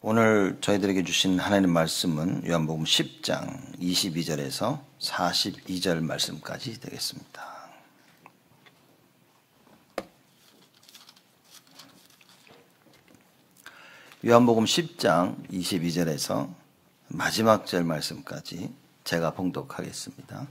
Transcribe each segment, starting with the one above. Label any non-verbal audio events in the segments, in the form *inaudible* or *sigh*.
오늘 저희들에게 주신 하나님 말씀은 요한복음 10장 22절에서 42절 말씀까지 되겠습니다. 요한복음 10장 22절에서 마지막 절 말씀까지 제가 봉독하겠습니다.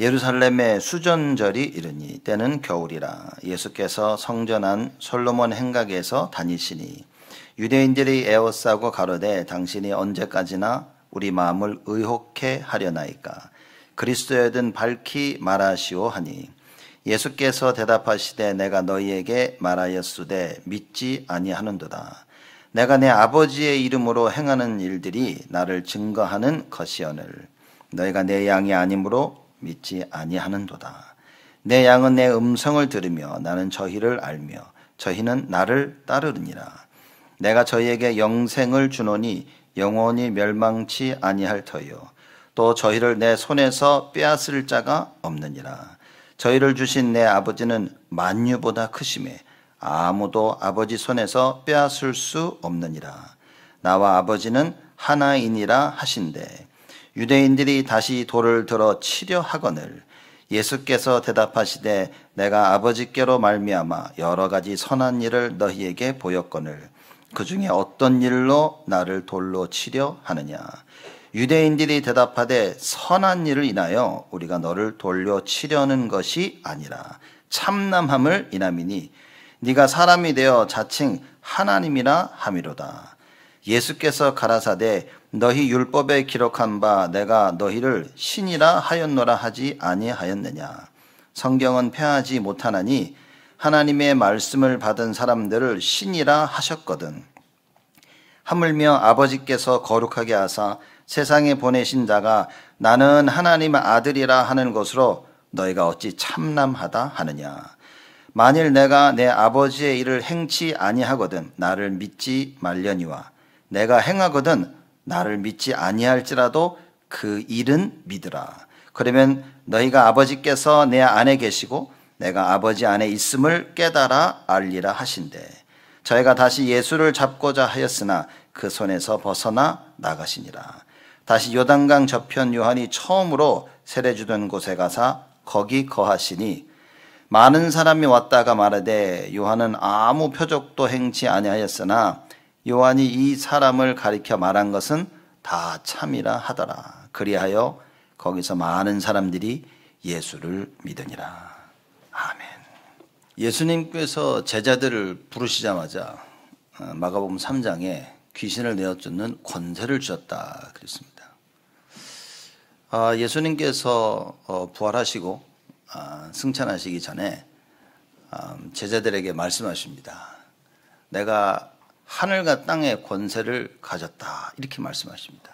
예루살렘의 수전절이 이르니 때는 겨울이라 예수께서 성전한 솔로몬 행각에서 다니시니 유대인들이 에워싸고 가로되 당신이 언제까지나 우리 마음을 의혹해 하려나이까 그리스도여든 밝히 말하시오 하니 예수께서 대답하시되 내가 너희에게 말하였으되 믿지 아니하는도다 내가 내 아버지의 이름으로 행하는 일들이 나를 증거하는 것이오늘 너희가 내 양이 아니므로 믿지 아니하는도다 내 양은 내 음성을 들으며 나는 저희를 알며 저희는 나를 따르느니라 내가 저희에게 영생을 주노니 영원히 멸망치 아니할 터요. 또 저희를 내 손에서 빼앗을 자가 없느니라. 저희를 주신 내 아버지는 만유보다 크심에 아무도 아버지 손에서 빼앗을 수 없느니라. 나와 아버지는 하나이라 하신대. 유대인들이 다시 돌을 들어 치려 하거늘 예수께서 대답하시되 내가 아버지께로 말미암아 여러 가지 선한 일을 너희에게 보였거늘 그 중에 어떤 일로 나를 돌로 치려 하느냐? 유대인들이 대답하되 선한 일을 인하여 우리가 너를 돌려 치려는 것이 아니라 참남함을 인함이니 네가 사람이 되어 자칭 하나님이라 함이로다. 예수께서 가라사대 너희 율법에 기록한 바 내가 너희를 신이라 하였노라 하지 아니하였느냐. 성경은 패하지 못하나니 하나님의 말씀을 받은 사람들을 신이라 하셨거든. 하물며 아버지께서 거룩하게 하사 세상에 보내신 자가 나는 하나님 아들이라 하는 것으로 너희가 어찌 참남하다 하느냐. 만일 내가 내 아버지의 일을 행치 아니하거든 나를 믿지 말려니와 내가 행하거든 나를 믿지 아니할지라도 그 일은 믿으라. 그러면 너희가 아버지께서 내 안에 계시고 내가 아버지 안에 있음을 깨달아 알리라 하신대. 저희가 다시 예수를 잡고자 하였으나 그 손에서 벗어나 나가시니라. 다시 요단강 저편 요한이 처음으로 세례주던 곳에 가사 거기 거하시니 많은 사람이 왔다가 말하되 요한은 아무 표적도 행치 아니하였으나 요한이 이 사람을 가리켜 말한 것은 다 참이라 하더라. 그리하여 거기서 많은 사람들이 예수를 믿으니라. 아멘. 예수님께서 제자들을 부르시자마자 어, 마가복음 3장에 귀신을 내어 쫓는 권세를 주셨다 그랬습니다. 아, 예수님께서 어, 부활하시고 아, 승천하시기 전에 아, 제자들에게 말씀하십니다. 내가 하늘과 땅의 권세를 가졌다 이렇게 말씀하십니다.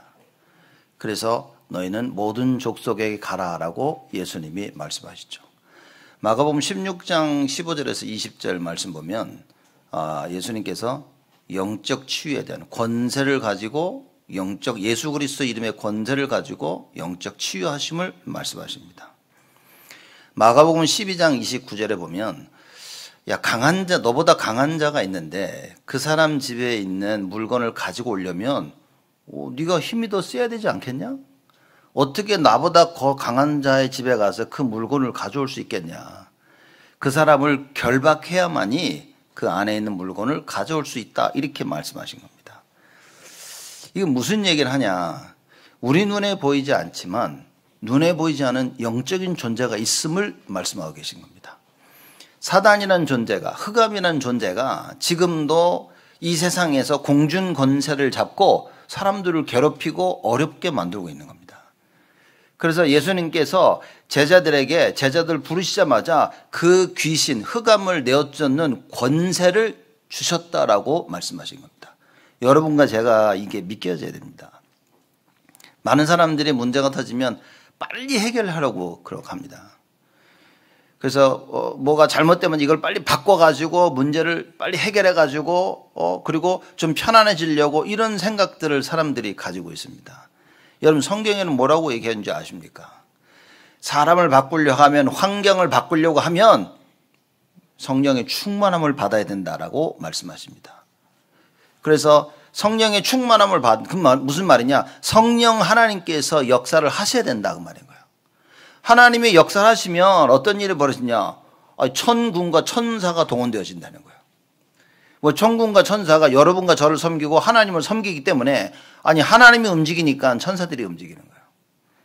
그래서 너희는 모든 족속에게 가라라고 예수님이 말씀하시죠. 마가복음 16장 15절에서 20절 말씀 보면 아, 예수님께서 영적 치유에 대한 권세를 가지고 영적 예수 그리스도 이름의 권세를 가지고 영적 치유하심을 말씀하십니다. 마가복음 12장 29절에 보면 야 강한 자 너보다 강한 자가 있는데 그 사람 집에 있는 물건을 가지고 오려면 어, 네가 힘이 더 세야 되지 않겠냐? 어떻게 나보다 더 강한 자의 집에 가서 그 물건을 가져올 수 있겠냐. 그 사람을 결박해야만이 그 안에 있는 물건을 가져올 수 있다. 이렇게 말씀하신 겁니다. 이게 무슨 얘기를 하냐. 우리 눈에 보이지 않지만 눈에 보이지 않은 영적인 존재가 있음을 말씀하고 계신 겁니다. 사단이라는 존재가, 흑암이라는 존재가 지금도 이 세상에서 공중건세를 잡고 사람들을 괴롭히고 어렵게 만들고 있는 겁니다. 그래서 예수님께서 제자들에게 제자들 부르시자마자 그 귀신 흑암을 내어쫓는 권세를 주셨다라고 말씀하신 겁니다. 여러분과 제가 이게 믿겨져야 됩니다. 많은 사람들이 문제가 터지면 빨리 해결하려고 그러고 합니다. 그래서 어, 뭐가 잘못되면 이걸 빨리 바꿔가지고 문제를 빨리 해결해가지고 어, 그리고 좀 편안해지려고 이런 생각들을 사람들이 가지고 있습니다. 여러분 성경에는 뭐라고 얘기하는지 아십니까? 사람을 바꾸려 하면 환경을 바꾸려고 하면 성령의 충만함을 받아야 된다라고 말씀하십니다. 그래서 성령의 충만함을 받, 그 말, 무슨 말이냐? 성령 하나님께서 역사를 하셔야 된다. 그 말인 거예요. 하나님이 역사를 하시면 어떤 일이 벌어지냐? 아, 천군과 천사가 동원되어진다는 거예요. 뭐 천군과 천사가 여러분과 저를 섬기고 하나님을 섬기기 때문에 아니 하나님이 움직이니까 천사들이 움직이는 거예요.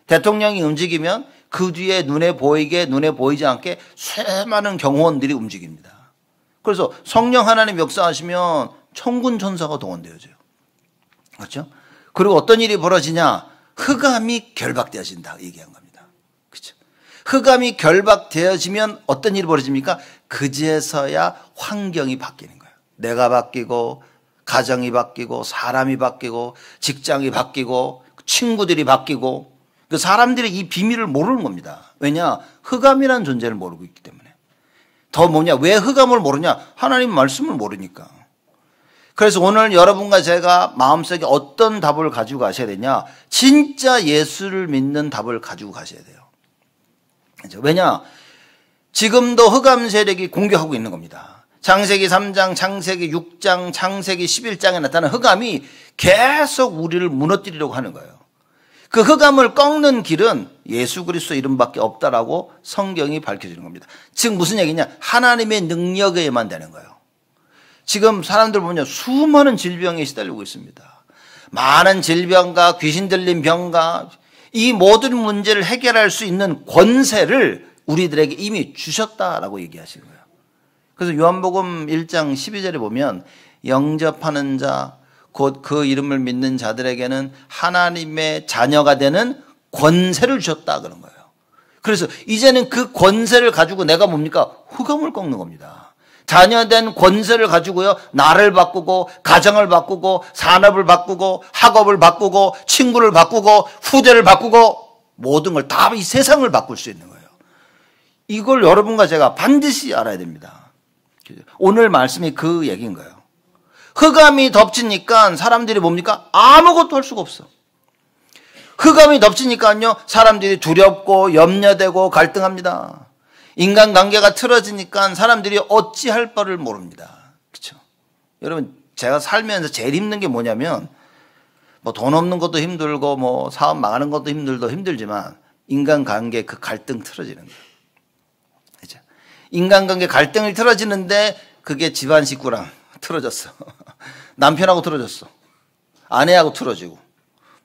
대통령이 움직이면 그 뒤에 눈에 보이게 눈에 보이지 않게 수많은 경호원들이 움직입니다. 그래서 성령 하나님 역사하시면 천군 천사가 동원되어져요. 그렇죠? 그리고 어떤 일이 벌어지냐? 흑암이 결박되어진다 얘기한 겁니다. 그렇죠? 흑암이 결박되어지면 어떤 일이 벌어집니까? 그제서야 환경이 바뀌는 거예요. 내가 바뀌고 가정이 바뀌고 사람이 바뀌고 직장이 바뀌고 친구들이 바뀌고 그 사람들이 이 비밀을 모르는 겁니다. 왜냐? 흑암이라는 존재를 모르고 있기 때문에. 더 뭐냐? 왜 흑암을 모르냐? 하나님 말씀을 모르니까. 그래서 오늘 여러분과 제가 마음속에 어떤 답을 가지고 가셔야 되냐? 진짜 예수를 믿는 답을 가지고 가셔야 돼요. 왜냐? 지금도 흑암 세력이 공격하고 있는 겁니다. 창세기 3장, 창세기 6장, 창세기 11장에 나타난 흑암이 계속 우리를 무너뜨리려고 하는 거예요. 그 흑암을 꺾는 길은 예수 그리스도 이름밖에 없다라고 성경이 밝혀지는 겁니다. 즉 무슨 얘기냐? 하나님의 능력에만 되는 거예요. 지금 사람들 보면 수많은 질병에 시달리고 있습니다. 많은 질병과 귀신 들린 병과 이 모든 문제를 해결할 수 있는 권세를 우리들에게 이미 주셨다라고 얘기하시는 거예요. 그래서 요한복음 1장 12절에 보면 영접하는 자, 곧 그 이름을 믿는 자들에게는 하나님의 자녀가 되는 권세를 주셨다 그런 거예요. 그래서 이제는 그 권세를 가지고 내가 뭡니까? 흑암을 꺾는 겁니다. 자녀된 권세를 가지고요, 나를 바꾸고, 가정을 바꾸고, 산업을 바꾸고, 학업을 바꾸고, 친구를 바꾸고, 후대를 바꾸고, 모든 걸 다 이 세상을 바꿀 수 있는 거예요. 이걸 여러분과 제가 반드시 알아야 됩니다. 오늘 말씀이 그 얘기인 거예요. 흑암이 덮치니까 사람들이 뭡니까? 아무것도 할 수가 없어. 흑암이 덮치니까요, 사람들이 두렵고 염려되고 갈등합니다. 인간관계가 틀어지니까 사람들이 어찌할 바를 모릅니다. 그렇 여러분, 제가 살면서 제일 힘든 게 뭐냐면, 뭐 돈 없는 것도 힘들고, 뭐 사업 망하는 것도 힘들도 힘들지만, 인간관계 그 갈등 틀어지는 거예요. 인간관계 갈등이 틀어지는데 그게 집안 식구랑 틀어졌어. *laughs* 남편하고 틀어졌어. 아내하고 틀어지고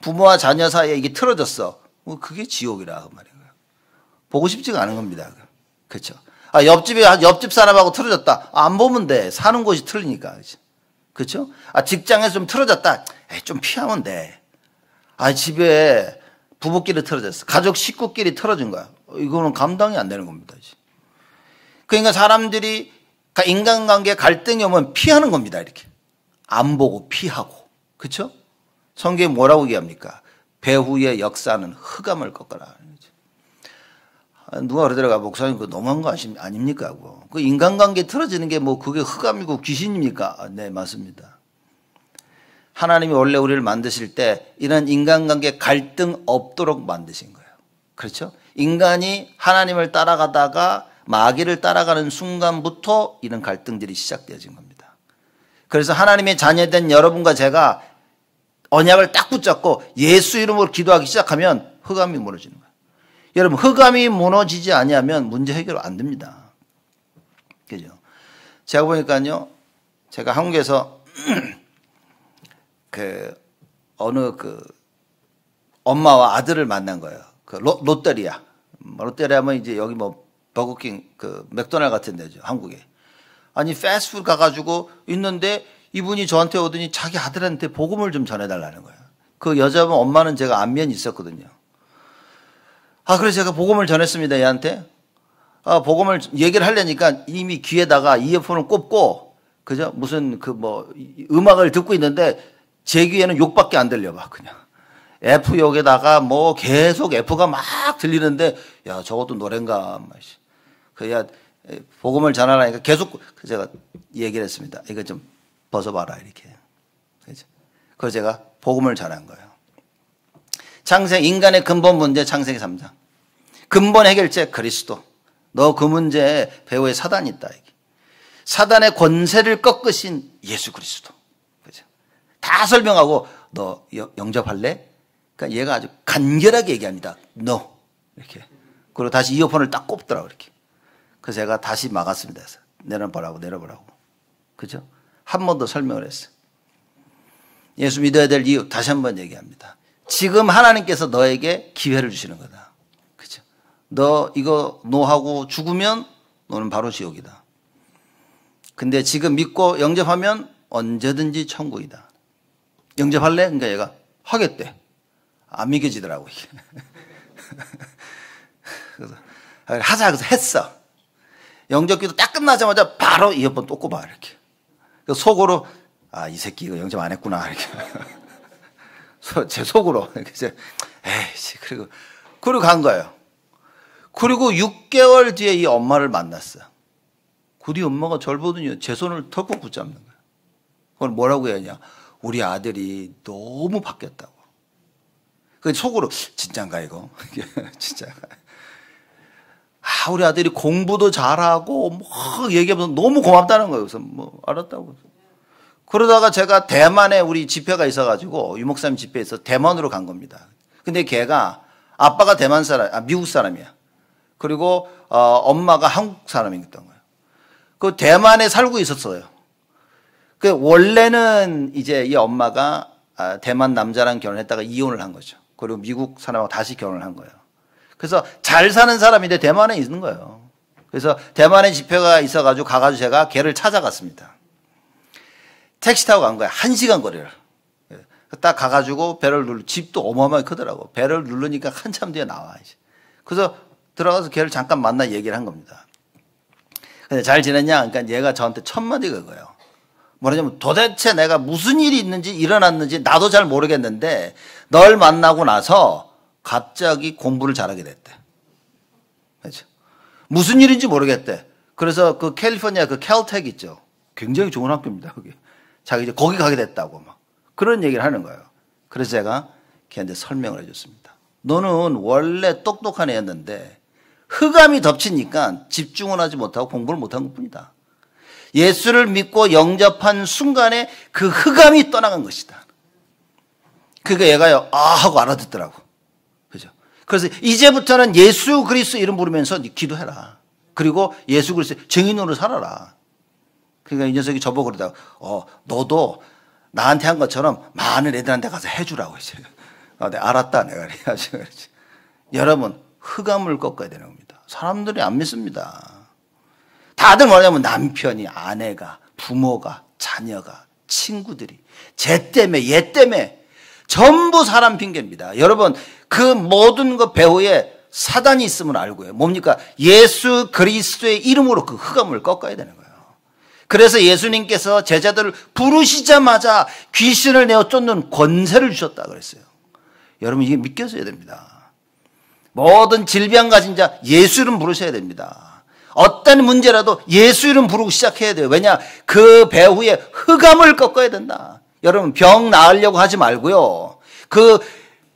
부모와 자녀 사이에 이게 틀어졌어. 뭐 그게 지옥이라 그 말이에요. 보고 싶지가 않은 겁니다. 그렇죠. 아 옆집에 옆집 사람하고 틀어졌다. 안 보면 돼. 사는 곳이 틀리니까. 그렇죠? 아 직장에서 좀 틀어졌다. 에이, 좀 피하면 돼. 아 집에 부부끼리 틀어졌어. 가족 식구끼리 틀어진 거야. 이거는 감당이 안 되는 겁니다. 이제. 그러니까 사람들이 그러니까 인간관계 갈등이 오면 피하는 겁니다. 이렇게 안 보고 피하고 그렇죠? 성경이 뭐라고 얘기합니까? 배후의 역사는 흑암을 꺾어라. 누가 그러더라고 목사님 그 너무한 거 아십, 아닙니까? 그 인간관계 틀어지는 게 뭐 그게 흑암이고 귀신입니까? 아, 네 맞습니다. 하나님이 원래 우리를 만드실 때 이런 인간관계 갈등 없도록 만드신 거예요. 그렇죠? 인간이 하나님을 따라가다가 마귀를 따라가는 순간부터 이런 갈등들이 시작되어진 겁니다. 그래서 하나님의 자녀된 여러분과 제가 언약을 딱 붙잡고 예수 이름으로 기도하기 시작하면 흑암이 무너지는 거예요. 여러분 흑암이 무너지지 아니하면 문제 해결 안 됩니다. 그죠? 제가 보니까요. 제가 한국에서 *clears throat* 그 어느 그 엄마와 아들을 만난 거예요. 그 롯데리아. 뭐 롯데리아면 이제 여기 뭐 버거킹 그 맥도날 같은 데죠 한국에 아니 패스트푸드 가가지고 있는데 이분이 저한테 오더니 자기 아들한테 복음을 좀 전해달라는 거예요. 그 여자분 엄마는 제가 안면이 있었거든요. 아 그래서 제가 복음을 전했습니다 얘한테. 아 복음을 얘기를 하려니까 이미 귀에다가 이어폰을 꼽고 그죠 무슨 그 뭐 음악을 듣고 있는데 제 귀에는 욕밖에 안 들려봐 그냥. F 역에다가 뭐 계속 F가 막 들리는데 야 저것도 노랜가 말이지. 그야 복음을 전하라니까 계속 제가 얘기를 했습니다. 이거 좀 벗어봐라 이렇게. 그죠? 그래서 제가 복음을 전한 거예요. 창세 인간의 근본 문제 창세기 3장. 근본 해결제 그리스도. 너 그 문제에 배후에 사단이 있다. 이게. 사단의 권세를 꺾으신 예수 그리스도. 그죠? 다 설명하고 너 영접할래? 그러니까 얘가 아주 간결하게 얘기합니다. No. 이렇게. 그리고 다시 이어폰을 딱 꼽더라고, 이렇게. 그래서 제가 다시 막았습니다. 그래서 내려보라고, 내려보라고. 그죠? 한 번 더 설명을 했어요. 예수 믿어야 될 이유 다시 한 번 얘기합니다. 지금 하나님께서 너에게 기회를 주시는 거다. 그죠? 너 이거 노하고 죽으면 너는 바로 지옥이다. 근데 지금 믿고 영접하면 언제든지 천국이다. 영접할래? 그러니까 얘가 하겠대. 안 믿겨지더라고 *laughs* 그래서 하자 그래서 했어. 영접기도 딱 끝나자마자 바로 이어폰 또 꼽아 이렇게. 그 속으로 아 이 새끼 이거 영접 안 했구나 이렇게. *laughs* 제 속으로 *laughs* 이제 에이씨 그리고 그리고 간 거예요. 그리고 6개월 뒤에 이 엄마를 만났어. 그뒤 엄마가 절 보더니 제 손을 털컥 붙잡는 거야. 그걸 뭐라고 해야 하냐. 우리 아들이 너무 바뀌었다고. 그 속으로 진짠가 이거 *laughs* 진짜. 아 우리 아들이 공부도 잘하고 뭐 얘기하면서 너무 고맙다는 거예요. 그래서 뭐 알았다고. 그러다가 제가 대만에 우리 집회가 있어가지고 유목사님 집회에 서 대만으로 간 겁니다. 근데 걔가 아빠가 대만 사람, 아 미국 사람이야. 그리고 어, 엄마가 한국 사람이었던 거예요. 그 대만에 살고 있었어요. 그 원래는 이제 이 엄마가 아, 대만 남자랑 결혼했다가 이혼을 한 거죠. 그리고 미국 사람하고 다시 결혼을 한 거예요. 그래서 잘 사는 사람인데 대만에 있는 거예요. 그래서 대만에 집회가 있어가지고 가가지고 제가 걔를 찾아갔습니다. 택시 타고 간거예요한 시간 거리를. 예. 딱 가가지고 배를 누르, 집도 어마어마하게 크더라고. 배를 누르니까 한참 뒤에 나와, 이제. 그래서 들어가서 걔를 잠깐 만나 얘기를 한 겁니다. 근데 잘 지냈냐? 그러니까 얘가 저한테 첫마디가 그거예요. 뭐냐면 도대체 내가 무슨 일이 있는지 일어났는지 나도 잘 모르겠는데 널 만나고 나서 갑자기 공부를 잘하게 됐대. 그렇죠? 무슨 일인지 모르겠대. 그래서 그 캘리포니아 그 캘텍 있죠. 굉장히 좋은 학교입니다. 거기. 자기 이제 거기 가게 됐다고 막 그런 얘기를 하는 거예요. 그래서 제가 걔한테 설명을 해줬습니다. 너는 원래 똑똑한 애였는데 흑암이 덮치니까 집중을 하지 못하고 공부를 못한 것뿐이다. 예수를 믿고 영접한 순간에 그 흑암이 떠나간 것이다. 그러 얘가요, 아! 하고 알아듣더라고. 그죠? 그래서 이제부터는 예수 그리스 이름 부르면서 기도해라. 그리고 예수 그리스 증인으로 살아라. 그러니까 이 녀석이 저보고 그러다가, 어, 너도 나한테 한 것처럼 많은 애들한테 가서 해주라고 이제. 아, 네, 알았다. 내가 그래야지. 그 여러분, 흑암을 꺾어야 되는 겁니다. 사람들이 안 믿습니다. 다들 뭐냐면 남편이, 아내가, 부모가, 자녀가, 친구들이 쟤 때문에, 얘 때문에 전부 사람 핑계입니다. 여러분 그 모든 것 배후에 사단이 있음을 알고요. 뭡니까? 예수 그리스도의 이름으로 그 흑암을 꺾어야 되는 거예요. 그래서 예수님께서 제자들을 부르시자마자 귀신을 내어 쫓는 권세를 주셨다 그랬어요. 여러분 이게 믿겨져야 됩니다. 모든 질병 가진 자 예수를 부르셔야 됩니다. 어떤 문제라도 예수 이름 부르고 시작해야 돼요. 왜냐? 그 배후에 흑암을 꺾어야 된다. 여러분 병 나으려고 하지 말고요. 그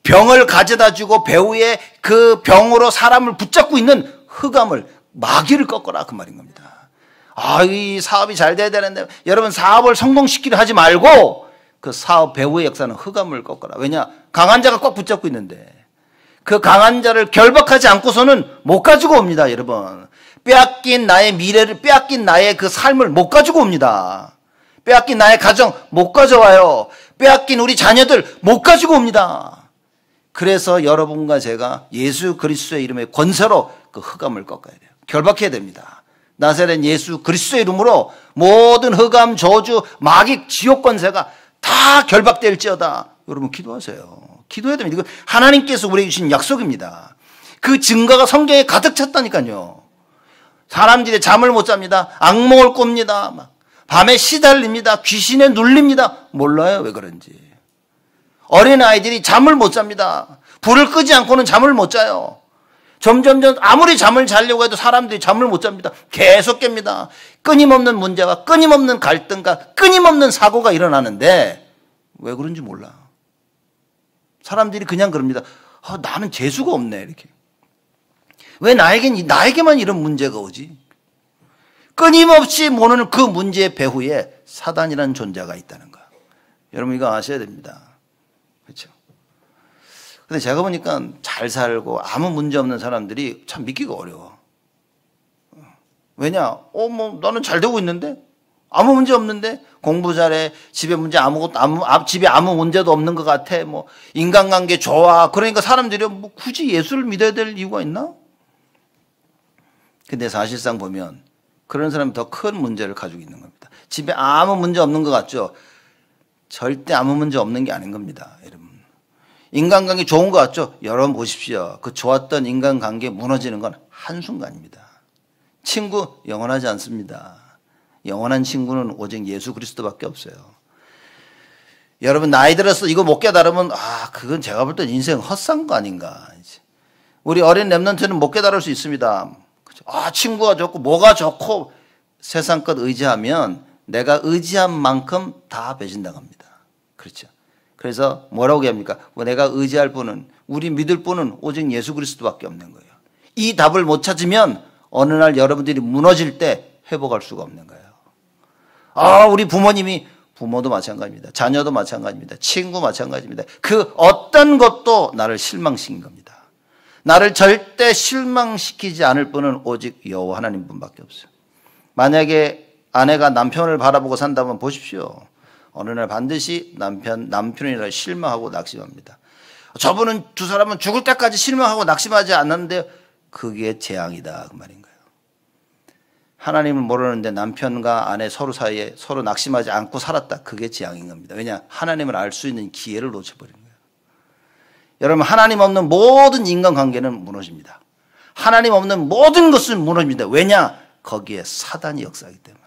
병을 가져다 주고 배후에 그 병으로 사람을 붙잡고 있는 흑암을 마귀를 꺾어라 그 말인 겁니다. 아, 이 사업이 잘 돼야 되는데 여러분 사업을 성공시키려 하지 말고 그 사업 배후의 역사는 흑암을 꺾어라. 왜냐? 강한 자가 꽉 붙잡고 있는데. 그 강한 자를 결박하지 않고서는 못 가지고 옵니다, 여러분. 빼앗긴 나의 미래를, 빼앗긴 나의 그 삶을 못 가지고 옵니다. 빼앗긴 나의 가정 못 가져와요. 빼앗긴 우리 자녀들 못 가지고 옵니다. 그래서 여러분과 제가 예수 그리스도의 이름의 권세로 그 흑암을 꺾어야 돼요. 결박해야 됩니다. 나세렛 예수 그리스도의 이름으로 모든 흑암, 저주, 마귀, 지옥 권세가 다 결박될지어다. 여러분 기도하세요. 기도해야 됩니다. 이거 하나님께서 우리에게 주신 약속입니다. 그 증거가 성경에 가득 찼다니까요. 사람들이 잠을 못 잡니다. 악몽을 꿉니다. 막 밤에 시달립니다. 귀신에 눌립니다. 몰라요 왜 그런지. 어린 아이들이 잠을 못 잡니다. 불을 끄지 않고는 잠을 못 자요. 점점점 아무리 잠을 자려고 해도 사람들이 잠을 못 잡니다. 계속 깹니다. 끊임없는 문제와 끊임없는 갈등과 끊임없는 사고가 일어나는데 왜 그런지 몰라. 사람들이 그냥 그럽니다. 아, 나는 재수가 없네 이렇게. 왜 나에겐, 나에게만 이런 문제가 오지? 끊임없이 모는 그 문제의 배후에 사단이라는 존재가 있다는 거야. 여러분 이거 아셔야 됩니다. 그렇죠? 근데 제가 보니까 잘 살고 아무 문제 없는 사람들이 참 믿기가 어려워. 왜냐? 어, 뭐, 나는 잘 되고 있는데? 아무 문제 없는데? 공부 잘해. 집에 문제 아무것도, 아무, 아, 집에 아무 문제도 없는 것 같아. 뭐, 인간관계 좋아. 그러니까 사람들이 뭐 굳이 예수를 믿어야 될 이유가 있나? 근데 사실상 보면 그런 사람이 더 큰 문제를 가지고 있는 겁니다. 집에 아무 문제 없는 것 같죠? 절대 아무 문제 없는 게 아닌 겁니다. 여러분. 인간관계 좋은 것 같죠? 여러분 보십시오. 그 좋았던 인간관계 무너지는 건 한순간입니다. 친구 영원하지 않습니다. 영원한 친구는 오직 예수 그리스도밖에 없어요. 여러분 나이 들어서 이거 못 깨달으면 아 그건 제가 볼 땐 인생 헛산 거 아닌가. 우리 어린 랩런트는 못 깨달을 수 있습니다. 아, 친구가 좋고 뭐가 좋고 세상껏 의지하면 내가 의지한 만큼 다 배신당합니다. 그렇죠. 그래서 뭐라고 합니까? 뭐 내가 의지할 분은 우리 믿을 분은 오직 예수 그리스도밖에 없는 거예요. 이 답을 못 찾으면 어느 날 여러분들이 무너질 때 회복할 수가 없는 거예요. 아, 우리 부모님이 부모도 마찬가지입니다. 자녀도 마찬가지입니다. 친구 마찬가지입니다. 그 어떤 것도 나를 실망시킨 겁니다. 나를 절대 실망시키지 않을 분은 오직 여호와 하나님뿐밖에 없어요. 만약에 아내가 남편을 바라보고 산다면 보십시오. 어느 날 반드시 남편 남편이라 실망하고 낙심합니다. 저분은 두 사람은 죽을 때까지 실망하고 낙심하지 않는데 그게 재앙이다 그 말인가요? 하나님을 모르는데 남편과 아내 서로 사이에 서로 낙심하지 않고 살았다 그게 재앙인 겁니다. 왜냐 하나님을 알 수 있는 기회를 놓쳐버린. 여러분 하나님 없는 모든 인간관계는 무너집니다. 하나님 없는 모든 것은 무너집니다. 왜냐? 거기에 사단이 역사하기 때문에.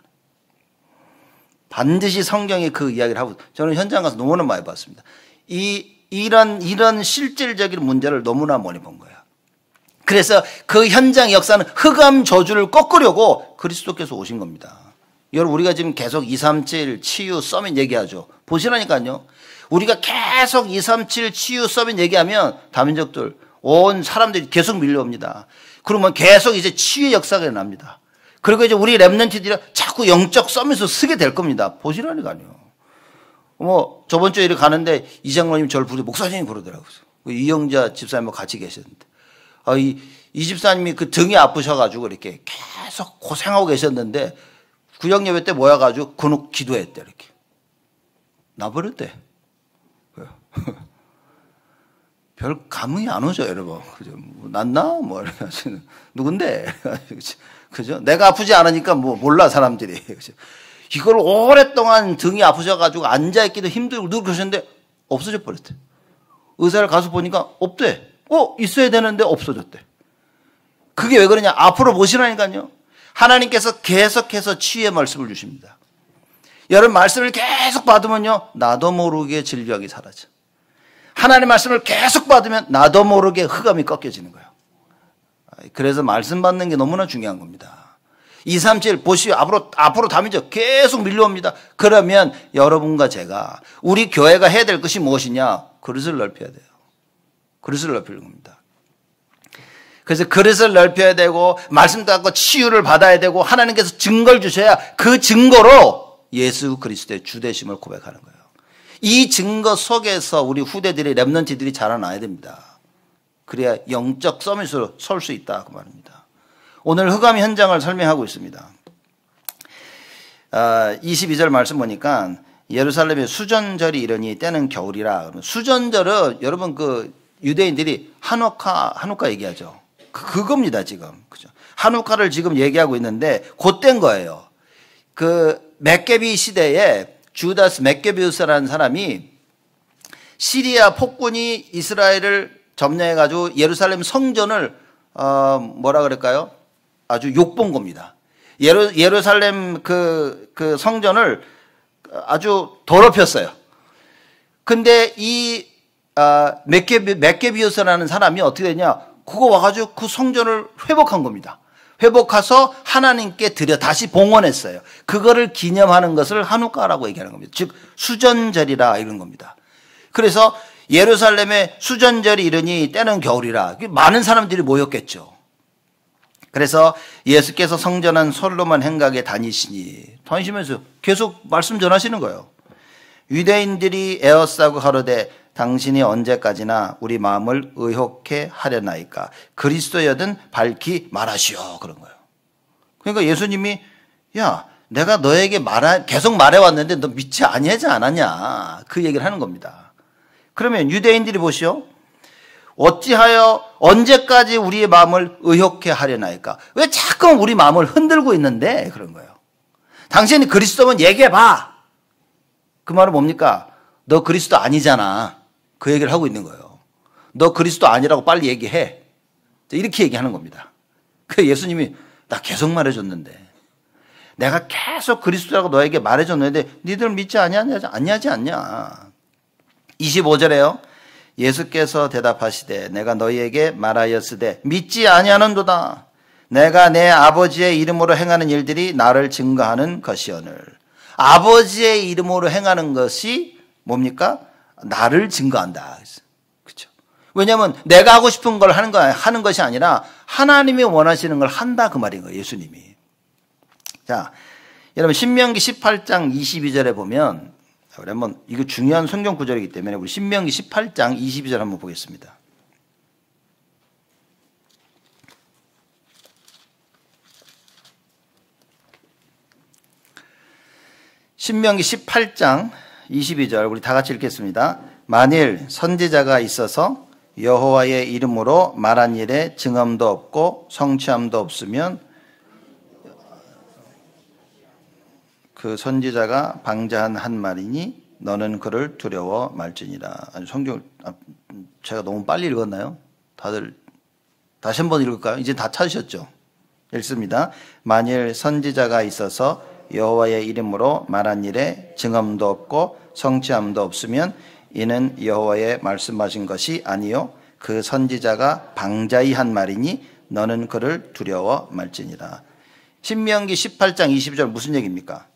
반드시 성경에 그 이야기를 하고 저는 현장 가서 너무나 많이 봤습니다. 이 이런 이런 실질적인 문제를 너무나 많이 본 거예요. 그래서 그 현장 역사는 흑암 저주를 꺾으려고 그리스도께서 오신 겁니다. 여러분 우리가 지금 계속 237 치유 서밋 얘기하죠. 보시라니까요. 우리가 계속 237 치유 서민 얘기하면 다민족들 온 사람들이 계속 밀려옵니다. 그러면 계속 이제 치유의 역사가 납니다 그리고 이제 우리 랩런티들이 자꾸 영적 서밋을 쓰게 될 겁니다. 보시라는 거 아니에요. 뭐 저번 주에 이렇게 가는데 이장로님 저를 부르 목사님이 그러더라고요. 그 이영자 집사님 같이 계셨는데 아, 이, 이 집사님이 그 등이 아프셔가지고 이렇게 계속 고생하고 계셨는데 구역 예배 때 모여가지고 근육 기도했대 이렇게 나버렸대. *laughs* 별 감흥이 안 오죠, 여러분. 그죠? 뭐 낫나? 뭐, 이러시는. 누군데? *laughs* 그죠? 내가 아프지 않으니까 뭐 몰라, 사람들이. *laughs* 그죠? 이걸 오랫동안 등이 아프셔가지고 앉아있기도 힘들고 누 그러셨는데 없어져 버렸대. 의사를 가서 보니까 없대. 어, 있어야 되는데 없어졌대. 그게 왜 그러냐? 앞으로 보시라니까요. 하나님께서 계속해서 치유의 말씀을 주십니다. 여러분 말씀을 계속 받으면요. 나도 모르게 질병이 사라져. 하나님 말씀을 계속 받으면 나도 모르게 흑암이 꺾여지는 거예요. 그래서 말씀 받는 게 너무나 중요한 겁니다. 2, 3, 7 보시오. 앞으로 앞으로 담이죠. 계속 밀려옵니다. 그러면 여러분과 제가 우리 교회가 해야 될 것이 무엇이냐? 그릇을 넓혀야 돼요. 그릇을 넓히는 겁니다. 그래서 그릇을 넓혀야 되고 말씀 도 듣고 치유를 받아야 되고 하나님께서 증거를 주셔야 그 증거로 예수 그리스도의 주대심을 고백하는 거예요. 이 증거 속에서 우리 후대들이 랩런티들이 자라나야 됩니다. 그래야 영적 서밋으로 설 수 있다 그 말입니다. 오늘 흑암 현장을 설명하고 있습니다. 22절 아, 말씀 보니까 예루살렘의 수전절이 이러니 때는 겨울이라 수전절은 여러분 그 유대인들이 한우카 한우카 얘기하죠. 그, 겁니다 지금 그죠? 한우카를 지금 얘기하고 있는데 곧 된 거예요. 그 맥개비 시대에 주다스 맥게비우스라는 사람이 시리아 폭군이 이스라엘을 점령해가지고 예루살렘 성전을 어 뭐라 그럴까요? 아주 욕본 겁니다. 예루, 예루살렘 그, 그 성전을 아주 더럽혔어요. 근데 이 아, 맥게비, 맥게비우스라는 사람이 어떻게 됐냐 그거 와가지고 그 성전을 회복한 겁니다. 회복해서 하나님께 드려 다시 봉헌했어요. 그거를 기념하는 것을 한우가라고 얘기하는 겁니다. 즉 수전절이라 이런 겁니다. 그래서 예루살렘의 수전절이 이르니 때는 겨울이라 많은 사람들이 모였겠죠. 그래서 예수께서 성전한 솔로만 행각에 다니시니 다니시면서 계속 말씀 전하시는 거예요. 유대인들이 에어싸고 하루되 당신이 언제까지나 우리 마음을 의혹해 하려나이까 그리스도여든 밝히 말하시오 그런 거예요. 그러니까 예수님이 야 내가 너에게 말하 계속 말해왔는데 너 믿지 아니하지 않았냐 그 얘기를 하는 겁니다. 그러면 유대인들이 보시오 어찌하여 언제까지 우리의 마음을 의혹해 하려나이까 왜 자꾸 우리 마음을 흔들고 있는데 그런 거예요. 당신이 그리스도면 얘기해봐. 그 말은 뭡니까? 너 그리스도 아니잖아. 그 얘기를 하고 있는 거예요. 너 그리스도 아니라고 빨리 얘기해. 이렇게 얘기하는 겁니다. 그 예수님이 나 계속 말해줬는데 내가 계속 그리스도라고 너에게 말해줬는데 니들 믿지 아니하지 아니하지 않냐. 25절에요. 예수께서 대답하시되 내가 너희에게 말하였으되 믿지 아니하는도다. 내가 내 아버지의 이름으로 행하는 일들이 나를 증거하는 것이오늘. 아버지의 이름으로 행하는 것이 뭡니까? 나를 증거한다. 그렇죠? 왜냐하면 내가 하고 싶은 걸 하는 거 하는 것이 아니라 하나님이 원하시는 걸 한다 그 말인 거예요. 예수님이. 자, 여러분 신명기 18장 22절에 보면 우리 한번 이거 중요한 성경 구절이기 때문에 우리 신명기 18장 22절 한번 보겠습니다. 신명기 18장 22절 우리 다 같이 읽겠습니다. 만일 선지자가 있어서 여호와의 이름으로 말한 일에 증함도 없고 성취함도 없으면 그 선지자가 방자한 한 말이니 너는 그를 두려워 말지니라. 아니, 성경 아, 제가 너무 빨리 읽었나요? 다들 다시 한 번 읽을까요? 이제 다 찾으셨죠? 읽습니다. 만일 선지자가 있어서 여호와의 이름으로 말한 일에 증언도 없고 성취함도 없으면 이는 여호와의 말씀하신 것이 아니요 그 선지자가 방자이한 말이니 너는 그를 두려워 말지니라. 신명기 18장 20절 무슨 얘기입니까?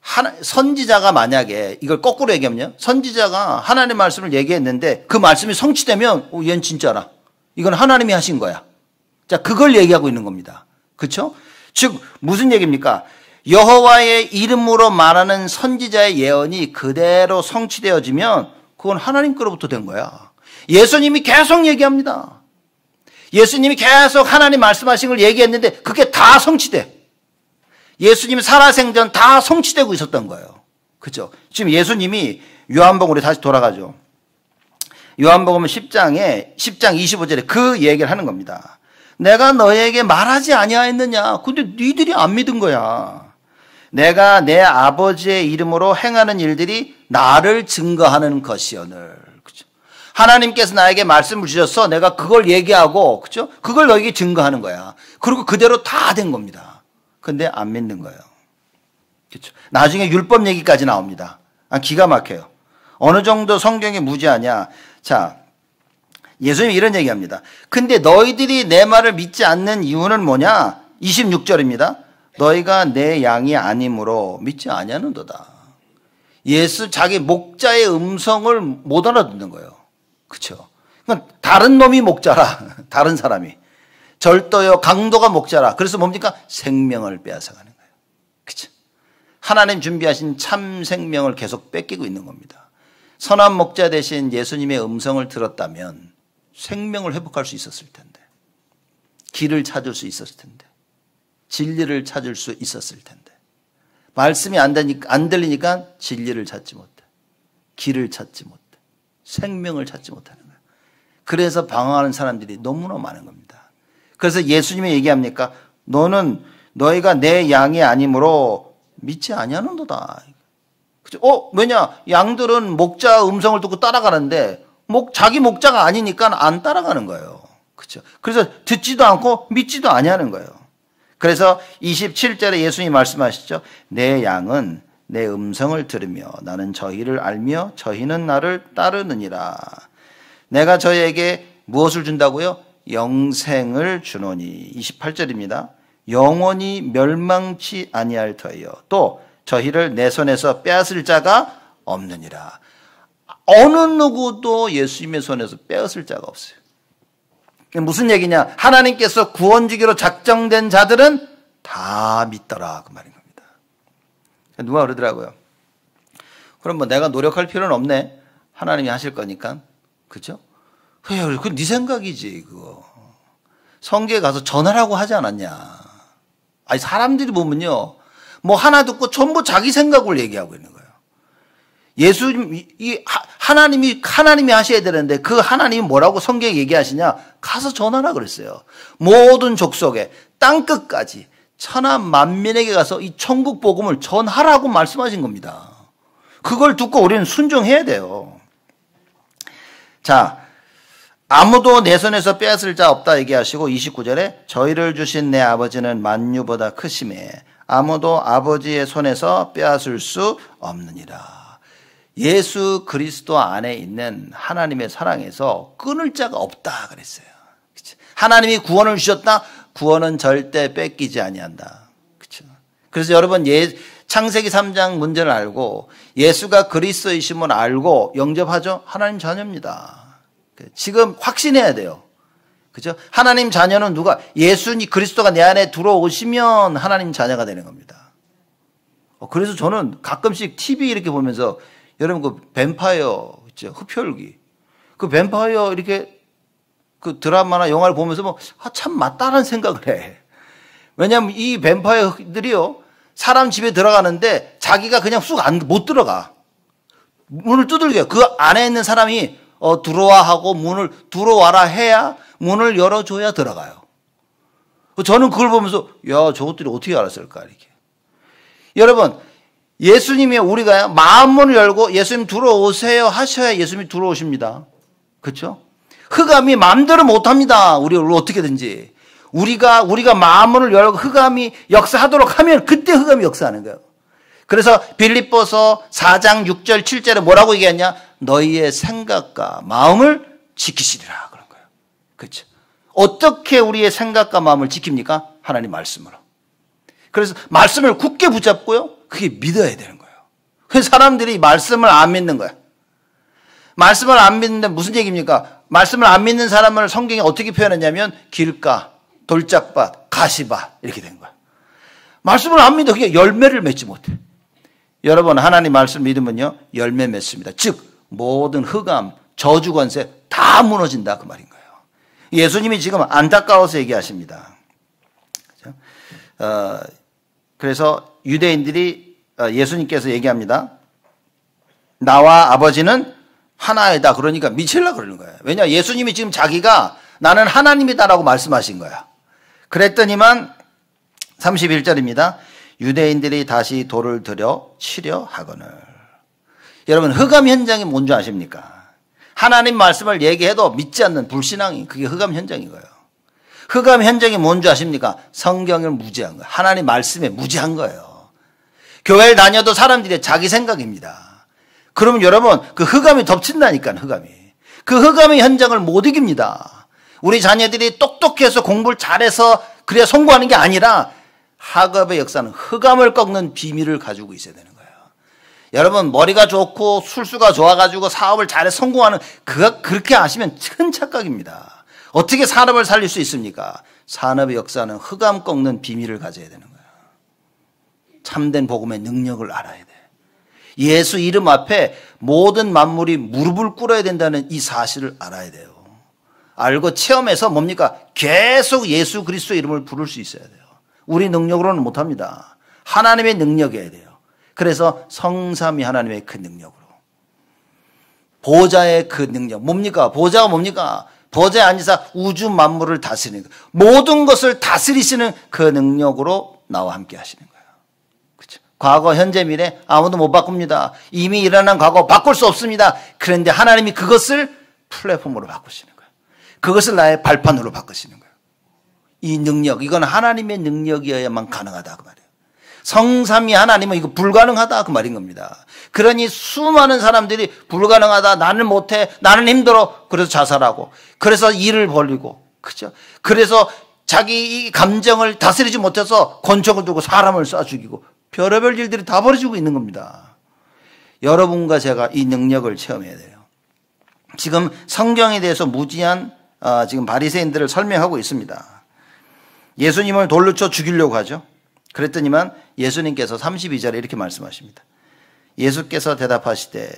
하나, 선지자가 만약에 이걸 거꾸로 얘기하면요. 선지자가 하나님 의 말씀을 얘기했는데 그 말씀이 성취되면 오, 얜 진짜라. 이건 하나님이 하신 거야. 자, 그걸 얘기하고 있는 겁니다. 그렇죠? 즉 무슨 얘기입니까? 여호와의 이름으로 말하는 선지자의 예언이 그대로 성취되어지면 그건 하나님께로부터 된 거야. 예수님이 계속 얘기합니다. 예수님이 계속 하나님 말씀하신 걸 얘기했는데 그게 다 성취돼. 예수님 살아생전 다 성취되고 있었던 거예요. 그죠? 지금 예수님이 요한복음으로 다시 돌아가죠. 요한복음 10장에 10장 25절에 그 얘기를 하는 겁니다. 내가 너에게 말하지 아니하였느냐? 근데 너희들이안 믿은 거야. 내가 내 아버지의 이름으로 행하는 일들이 나를 증거하는 것이오늘. 그죠? 하나님께서 나에게 말씀을 주셔서 내가 그걸 얘기하고, 그죠? 그걸 너에게 증거하는 거야. 그리고 그대로 다 된 겁니다. 근데 안 믿는 거예요. 그죠? 나중에 율법 얘기까지 나옵니다. 아, 기가 막혀요. 어느 정도 성경에 무지하냐. 자, 예수님이 이런 얘기합니다. 근데 너희들이 내 말을 믿지 않는 이유는 뭐냐? 26절입니다. 너희가 내 양이 아니므로 믿지 아니하는도다. 예수 자기 목자의 음성을 못 알아듣는 거예요. 그렇죠? 그러니까 다른 놈이 목자라. *laughs* 다른 사람이. 절도요 강도가 목자라. 그래서 뭡니까? 생명을 빼앗아 가는 거예요. 그렇죠? 하나님 준비하신 참 생명을 계속 뺏기고 있는 겁니다. 선한 목자 대신 예수님의 음성을 들었다면 생명을 회복할 수 있었을 텐데. 길을 찾을 수 있었을 텐데. 진리를 찾을 수 있었을 텐데 말씀이 안, 되니까, 안 들리니까 진리를 찾지 못해 길을 찾지 못해 생명을 찾지 못하는 거야 그래서 방황하는 사람들이 너무나 많은 겁니다 그래서 예수님이 얘기합니까 너는 너희가 내 양이 아니므로 믿지 아니하는도다 그죠? 어 왜냐 양들은 목자 음성을 듣고 따라가는데 목 자기 목자가 아니니까 안 따라가는 거예요 그렇죠 그래서 듣지도 않고 믿지도 아니하는 거예요 그래서 27절에 예수님 이 말씀하시죠. 내 양은 내 음성을 들으며 나는 저희를 알며 저희는 나를 따르느니라. 내가 저희에게 무엇을 준다고요? 영생을 주노니 28절입니다. 영원히 멸망치 아니할 터이요. 또 저희를 내 손에서 빼앗을 자가 없느니라. 어느 누구도 예수님의 손에서 빼앗을 자가 없어요. 무슨 얘기냐? 하나님께서 구원주기로 작정된 자들은 다 믿더라 그 말인 겁니다. 누가 그러더라고요. 그럼 뭐 내가 노력할 필요는 없네. 하나님이 하실 거니까. 그죠? 그건 네 생각이지 그거. 성계에 가서 전하라고 하지 않았냐. 아니 사람들이 보면요. 뭐 하나 듣고 전부 자기 생각을 얘기하고 있는 거예요. 예수님 이 하나님이 하나님이 하셔야 되는데 그 하나님이 뭐라고 성경에 얘기하시냐? 가서 전하라 그랬어요. 모든 족속에 땅 끝까지 천하 만민에게 가서 이 천국 복음을 전하라고 말씀하신 겁니다. 그걸 듣고 우리는 순종해야 돼요. 자, 아무도 내 손에서 빼앗을 자 없다 얘기하시고 29절에 저희를 주신 내 아버지는 만유보다 크심에 아무도 아버지의 손에서 빼앗을 수 없느니라. 예수 그리스도 안에 있는 하나님의 사랑에서 끊을 자가 없다 그랬어요. 그치? 하나님이 구원을 주셨다. 구원은 절대 뺏기지 아니한다. 그렇 그래서 여러분 예, 창세기 3장 문제를 알고 예수가 그리스도이심을 알고 영접하죠. 하나님 자녀입니다. 그 지금 확신해야 돼요. 그죠? 하나님 자녀는 누가 예수니 그리스도가 내 안에 들어오시면 하나님 자녀가 되는 겁니다. 어, 그래서 저는 가끔씩 TV 이렇게 보면서 여러분 그 뱀파이어 있죠. 흡혈귀. 그 뱀파이어 이렇게 그 드라마나 영화를 보면서 뭐, 아, 참 맞다라는 생각을 해. 왜냐하면 이 뱀파이어들이요. 사람 집에 들어가는데 자기가 그냥 쑥 안, 못 들어가. 문을 두들겨요. 그 안에 있는 사람이 어, 들어와 하고 문을 들어와라 해야 문을 열어줘야 들어가요. 저는 그걸 보면서 야 저것들이 어떻게 알았을까 이렇게. 여러분 예수님이 우리가 마음문을 열고 예수님 들어오세요 하셔야 예수님이 들어오십니다. 그렇죠? 흑암이 마음대로 못합니다. 우리를 어떻게든지. 우리가 우리가 마음문을 열고 흑암이 역사하도록 하면 그때 흑암이 역사하는 거예요. 그래서 빌립보서 4장 6절 7절에 뭐라고 얘기하냐? 너희의 생각과 마음을 지키시리라 그런 거예요. 그렇죠? 어떻게 우리의 생각과 마음을 지킵니까? 하나님 말씀으로. 그래서 말씀을 굳게 붙잡고요. 그게 믿어야 되는 거예요. 그 사람들이 말씀을 안 믿는 거야. 말씀을 안 믿는데 무슨 얘기입니까? 말씀을 안 믿는 사람을 성경이 어떻게 표현했냐면 길가, 돌짝밭, 가시밭 이렇게 된 거야. 말씀을 안 믿어. 그게 열매를 맺지 못해. 여러분 하나님 말씀 믿으면요 열매 맺습니다. 즉 모든 흑암, 저주 관세 다 무너진다 그 말인 거예요. 예수님이 지금 안타까워서 얘기하십니다. 어, 그래서 유대인들이 어, 예수님께서 얘기합니다. 나와 아버지는 하나이다. 그러니까 미칠라 그러는 거예요. 왜냐 예수님이 지금 자기가 나는 하나님이다라고 말씀하신 거야. 그랬더니만 31절입니다. 유대인들이 다시 돌을 들여 치려 하거늘. 여러분 흑암 현장이 뭔 줄 아십니까? 하나님 말씀을 얘기해도 믿지 않는 불신앙이 그게 흑암 현장인 거예요. 흑암 현장이 뭔 줄 아십니까? 성경을 무지한 거예요. 하나님 말씀에 무지한 거예요. 교회를 다녀도 사람들이 자기 생각입니다. 그러면 여러분 그 흑암이 덮친다니까 흑암이. 그 흑암의 현장을 못 이깁니다. 우리 자녀들이 똑똑해서 공부를 잘해서 그래야 성공하는 게 아니라 학업의 역사는 흑암을 꺾는 비밀을 가지고 있어야 되는 거예요. 여러분 머리가 좋고 술수가 좋아가지고 사업을 잘해 성공하는 그 그렇게 아시면 큰 착각입니다. 어떻게 산업을 살릴 수 있습니까? 산업의 역사는 흑암 꺾는 비밀을 가져야 되는 거예요. 참된 복음의 능력을 알아야 돼. 예수 이름 앞에 모든 만물이 무릎을 꿇어야 된다는 이 사실을 알아야 돼요. 알고 체험해서 뭡니까? 계속 예수 그리스도의 이름을 부를 수 있어야 돼요. 우리 능력으로는 못합니다. 하나님의 능력이어야 돼요. 그래서 성삼이 하나님의 그 능력으로. 보좌의 그 능력. 뭡니까? 보좌가 뭡니까? 보좌에 앉으사 우주 만물을 다스리는 것. 모든 것을 다스리시는 그 능력으로 나와 함께 하시는 것. 과거, 현재, 미래 아무도 못 바꿉니다. 이미 일어난 과거 바꿀 수 없습니다. 그런데 하나님이 그것을 플랫폼으로 바꾸시는 거예요. 그것을 나의 발판으로 바꾸시는 거예요. 이 능력, 이건 하나님의 능력이어야만 가능하다 그 말이에요. 성삼위 하나님은 이거 불가능하다 그 말인 겁니다. 그러니 수많은 사람들이 불가능하다, 나는 못해, 나는 힘들어, 그래서 자살하고, 그래서 일을 벌리고, 그죠? 그래서 자기 감정을 다스리지 못해서 권총을 두고 사람을 쏴 죽이고 별의별 일들이 다 벌어지고 있는 겁니다. 여러분과 제가 이 능력을 체험해야 돼요. 지금 성경에 대해서 무지한 어, 지금 바리새인들을 설명하고 있습니다. 예수님을 돌로 쳐 죽이려고 하죠. 그랬더니만 예수님께서 32절에 이렇게 말씀하십니다. 예수께서 대답하시되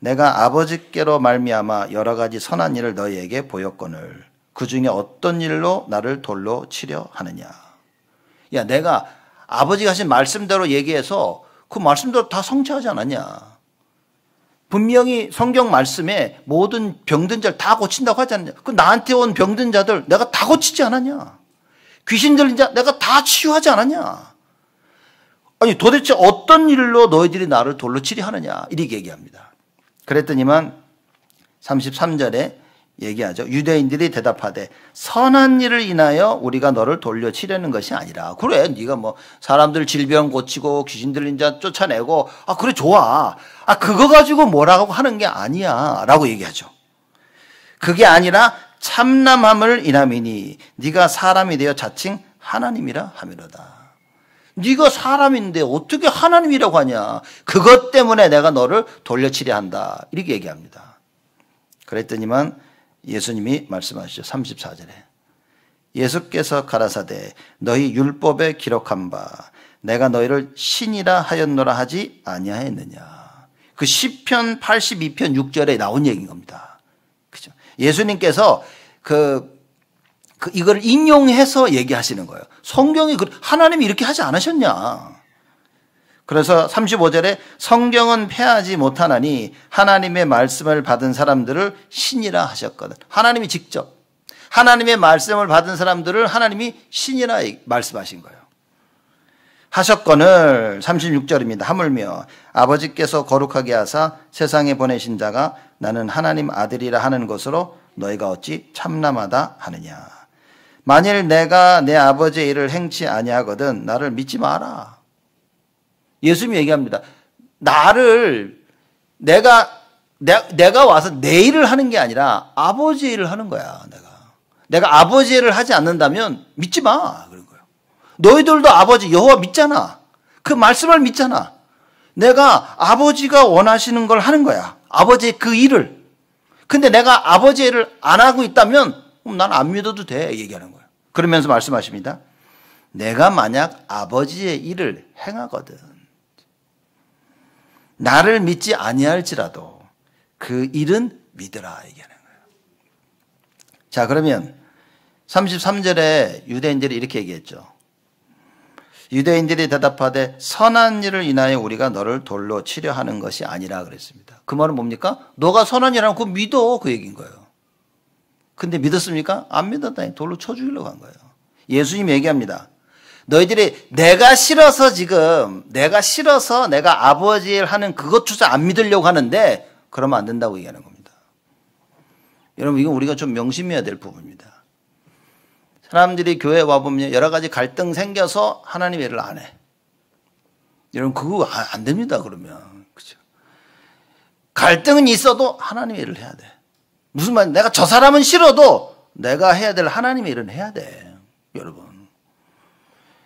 내가 아버지께로 말미암아 여러 가지 선한 일을 너희에게 보였거늘 그 중에 어떤 일로 나를 돌로 치려 하느냐. 야, 내가 아버지가 하신 말씀대로 얘기해서 그 말씀대로 다 성취하지 않았냐. 분명히 성경 말씀에 모든 병든 자를 다 고친다고 하지 않느냐. 그 나한테 온 병든 자들 내가 다 고치지 않았냐. 귀신 들린 자 내가 다 치유하지 않았냐. 아니 도대체 어떤 일로 너희들이 나를 돌로 치리하느냐. 이렇게 얘기합니다. 그랬더니만 33절에 얘기하죠. 유대인들이 대답하되 선한 일을 인하여 우리가 너를 돌려 치려는 것이 아니라 그래 네가 뭐 사람들 질병 고치고 귀신 들인자 쫓아내고 아 그래 좋아. 아 그거 가지고 뭐라고 하는 게 아니야라고 얘기하죠. 그게 아니라 참남함을 인함이니 네가 사람이 되어 자칭 하나님이라 하미로다. 네가 사람인데 어떻게 하나님이라고 하냐. 그것 때문에 내가 너를 돌려치려 한다. 이렇게 얘기합니다. 그랬더니만 예수님이 말씀하시죠. 34절에. 예수께서 가라사대 너희 율법에 기록한 바 내가 너희를 신이라 하였노라 하지 아니하였느냐. 그 시편 82편 6절에 나온 얘기인 겁니다. 그죠? 예수님께서 그, 그 이걸 인용해서 얘기하시는 거예요. 성경이 그 하나님이 이렇게 하지 않으셨냐. 그래서 35절에 성경은 패하지 못하나니 하나님의 말씀을 받은 사람들을 신이라 하셨거든. 하나님이 직접 하나님의 말씀을 받은 사람들을 하나님이 신이라 말씀하신 거예요. 하셨거늘 36절입니다. 하물며 아버지께서 거룩하게 하사 세상에 보내신 자가 나는 하나님 아들이라 하는 것으로 너희가 어찌 참남하다 하느냐. 만일 내가 내 아버지의 일을 행치 아니하거든 나를 믿지 마라. 예수님이 얘기합니다. 나를 내가 내, 가 와서 내 일을 하는 게 아니라 아버지 일을 하는 거야, 내가. 내가 아버지 일을 하지 않는다면 믿지 마. 그런 거예요. 너희들도 아버지 여호와 믿잖아. 그 말씀을 믿잖아. 내가 아버지가 원하시는 걸 하는 거야. 아버지의 그 일을. 근데 내가 아버지 일을 안 하고 있다면 난 안 믿어도 돼. 얘기하는 거예요. 그러면서 말씀하십니다. 내가 만약 아버지의 일을 행하거든. 나를 믿지 아니할지라도 그 일은 믿으라 얘기하는 거예요. 자, 그러면 33절에 유대인들이 이렇게 얘기했죠. 유대인들이 대답하되 선한 일을 인하여 우리가 너를 돌로 치려 하는 것이 아니라 그랬습니다. 그 말은 뭡니까? 너가 선한 일하면 그 믿어 그 얘기인 거예요. 근데 믿었습니까? 안 믿었다니 돌로 쳐 죽이려고 한 거예요. 예수님 얘기합니다. 너희들이 내가 싫어서 지금 내가 싫어서 내가 아버지를 하는 그것조차 안 믿으려고 하는데 그러면 안 된다고 얘기하는 겁니다. 여러분 이건 우리가 좀 명심해야 될 부분입니다. 사람들이 교회에 와보면 여러 가지 갈등 생겨서 하나님 일을 안 해. 여러분 그거 아, 안 됩니다 그러면. 그죠 갈등은 있어도 하나님 일을 해야 돼. 무슨 말 내가 저 사람은 싫어도 내가 해야 될하나님 일은 해야 돼. 여러분.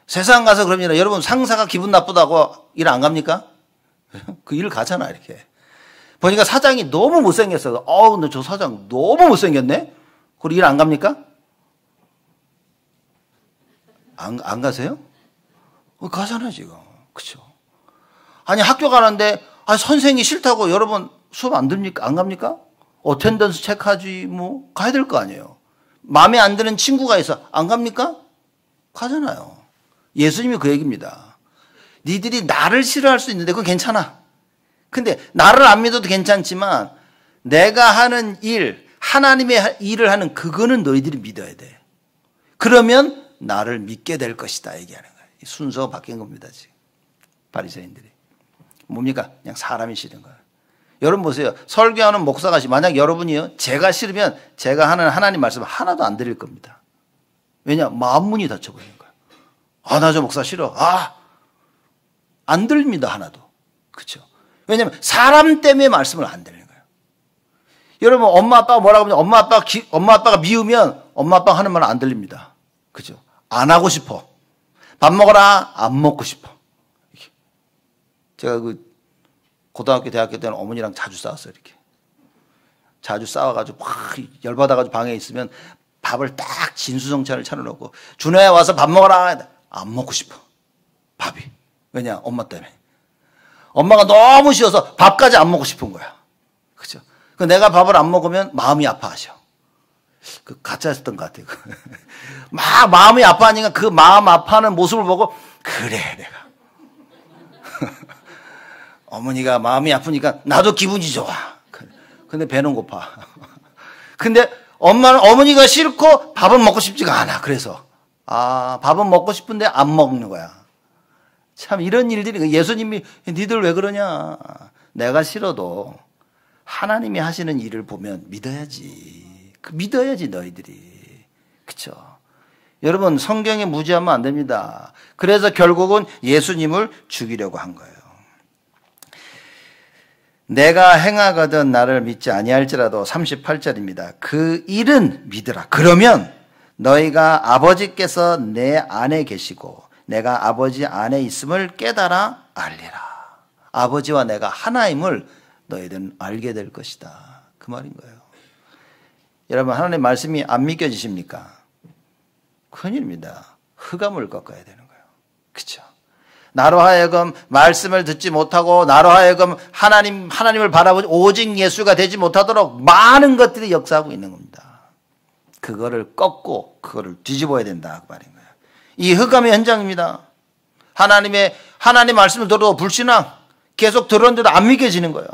세상 가서 그럽니다. 여러분 상사가 기분 나쁘다고 일 안 갑니까? *laughs* 그 일 가잖아 이렇게. 보니까 사장이 너무 못생겼어. 어우 근데 저 사장 너무 못생겼네. 그리 고일 안 갑니까? 안, 안 가세요? 어, 가잖아 지금. 그쵸? 아니 학교 가는데 아 선생이 싫다고 여러분 수업 안 듭니까? 안 갑니까? 어텐던스 체크하지 뭐 가야 될 거 아니에요. 마음에 안 드는 친구가 있어 안 갑니까? 가잖아요. 예수님이 그 얘기입니다. 니들이 나를 싫어할 수 있는데 그건 괜찮아. 근데 나를 안 믿어도 괜찮지만 내가 하는 일, 하나님의 일을 하는 그거는 너희들이 믿어야 돼. 그러면 나를 믿게 될 것이다 얘기하는 거예요. 순서가 바뀐 겁니다, 지금. 바리새인들이. 뭡니까? 그냥 사람이 싫은 거예요. 여러분 보세요. 설교하는 목사가 만약 여러분이요. 제가 싫으면 제가 하는 하나님 말씀 하나도 안 드릴 겁니다. 왜냐? 만문이 닫혀버려요. 아, 나 저 목사 싫어. 아, 안 들립니다, 하나도. 그렇 왜냐면 사람 때문에 말씀을 안 들리는 거예요. 여러분, 엄마, 아빠가 뭐라고 하면 엄마, 아빠, 기, 엄마, 아빠가 미우면 엄마, 아빠 가 하는 말안 들립니다. 그죠안 하고 싶어. 밥 먹어라. 안 먹고 싶어. 이렇게. 제가 그 고등학교, 대학교 때는 어머니랑 자주 싸웠어요, 이렇게. 자주 싸워가지고 확 열받아가지고 방에 있으면 밥을 딱 진수성찬을 차려놓고 준호야 와서 밥 먹어라. 안 먹고 싶어. 밥이. 왜냐? 엄마 때문에. 엄마가 너무 쉬어서 밥까지 안 먹고 싶은 거야. 그죠? 그 내가 밥을 안 먹으면 마음이 아파하셔. 그 가짜였던 것 같아요. *laughs* 막 마음이 아파하니까 그 마음 아파하는 모습을 보고 그래 내가 *laughs* 어머니가 마음이 아프니까 나도 기분이 좋아. 근데 배는 고파. *laughs* 근데 엄마는 어머니가 싫고 밥은 먹고 싶지가 않아. 그래서 아, 밥은 먹고 싶은데 안 먹는 거야. 참 이런 일들이 그러니까 예수님이 니들 왜 그러냐. 내가 싫어도 하나님이 하시는 일을 보면 믿어야지. 그 믿어야지 너희들이. 그쵸? 여러분 성경에 무지하면 안 됩니다. 그래서 결국은 예수님을 죽이려고 한 거예요. 내가 행하거든 나를 믿지 아니할지라도 38절입니다. 그 일은 믿으라. 그러면 너희가 아버지께서 내 안에 계시고 내가 아버지 안에 있음을 깨달아 알리라. 아버지와 내가 하나임을 너희들은 알게 될 것이다. 그 말인 거예요. 여러분 하나님 말씀이 안 믿겨지십니까? 큰일입니다. 흑암을 꺾어야 되는 거예요. 그렇죠? 나로 하여금 말씀을 듣지 못하고 나로 하여금 하나님 하나님을 바라보지 오직 예수가 되지 못하도록 많은 것들이 역사하고 있는 겁니다. 그거를 꺾고 그거를 뒤집어야 된다 그 말인 거예이 흑암의 현장입니다. 하나님의 하나님 말씀을 들어도 불신앙 계속 들었는데도 안 믿겨지는 거예요.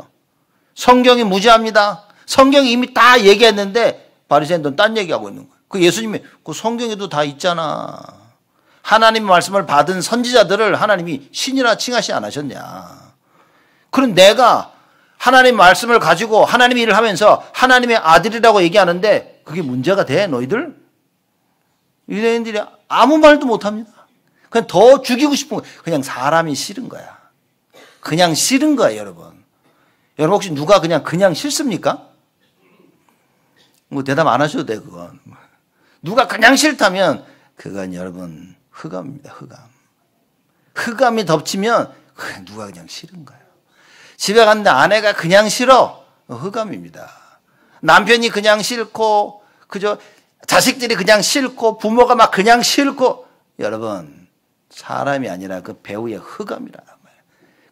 성경이 무지합니다. 성경이 이미 다 얘기했는데 바리새인들은 딴 얘기하고 있는 거예요. 그 예수님이 그 성경에도 다 있잖아. 하나님 말씀을 받은 선지자들을 하나님이 신이라 칭하시 지않으셨냐 그럼 내가 하나님 말씀을 가지고 하나님 일을 하면서 하나님의 아들이라고 얘기하는데 그게 문제가 돼 너희들? 유대인들이 아무 말도 못합니다. 그냥 더 죽이고 싶은 거예요. 그냥 사람이 싫은 거야. 그냥 싫은 거야 여러분. 여러분 혹시 누가 그냥 그냥 싫습니까? 뭐 대답 안 하셔도 돼 그건. 누가 그냥 싫다면 그건 여러분 흑암입니다 흑암. 흑암이 덮치면 그냥 누가 그냥 싫은 거야. 집에 갔는데 아내가 그냥 싫어. 흑암입니다. 남편이 그냥 싫고, 그저 자식들이 그냥 싫고, 부모가 막 그냥 싫고, 여러분, 사람이 아니라 그 배우의 흑암이라.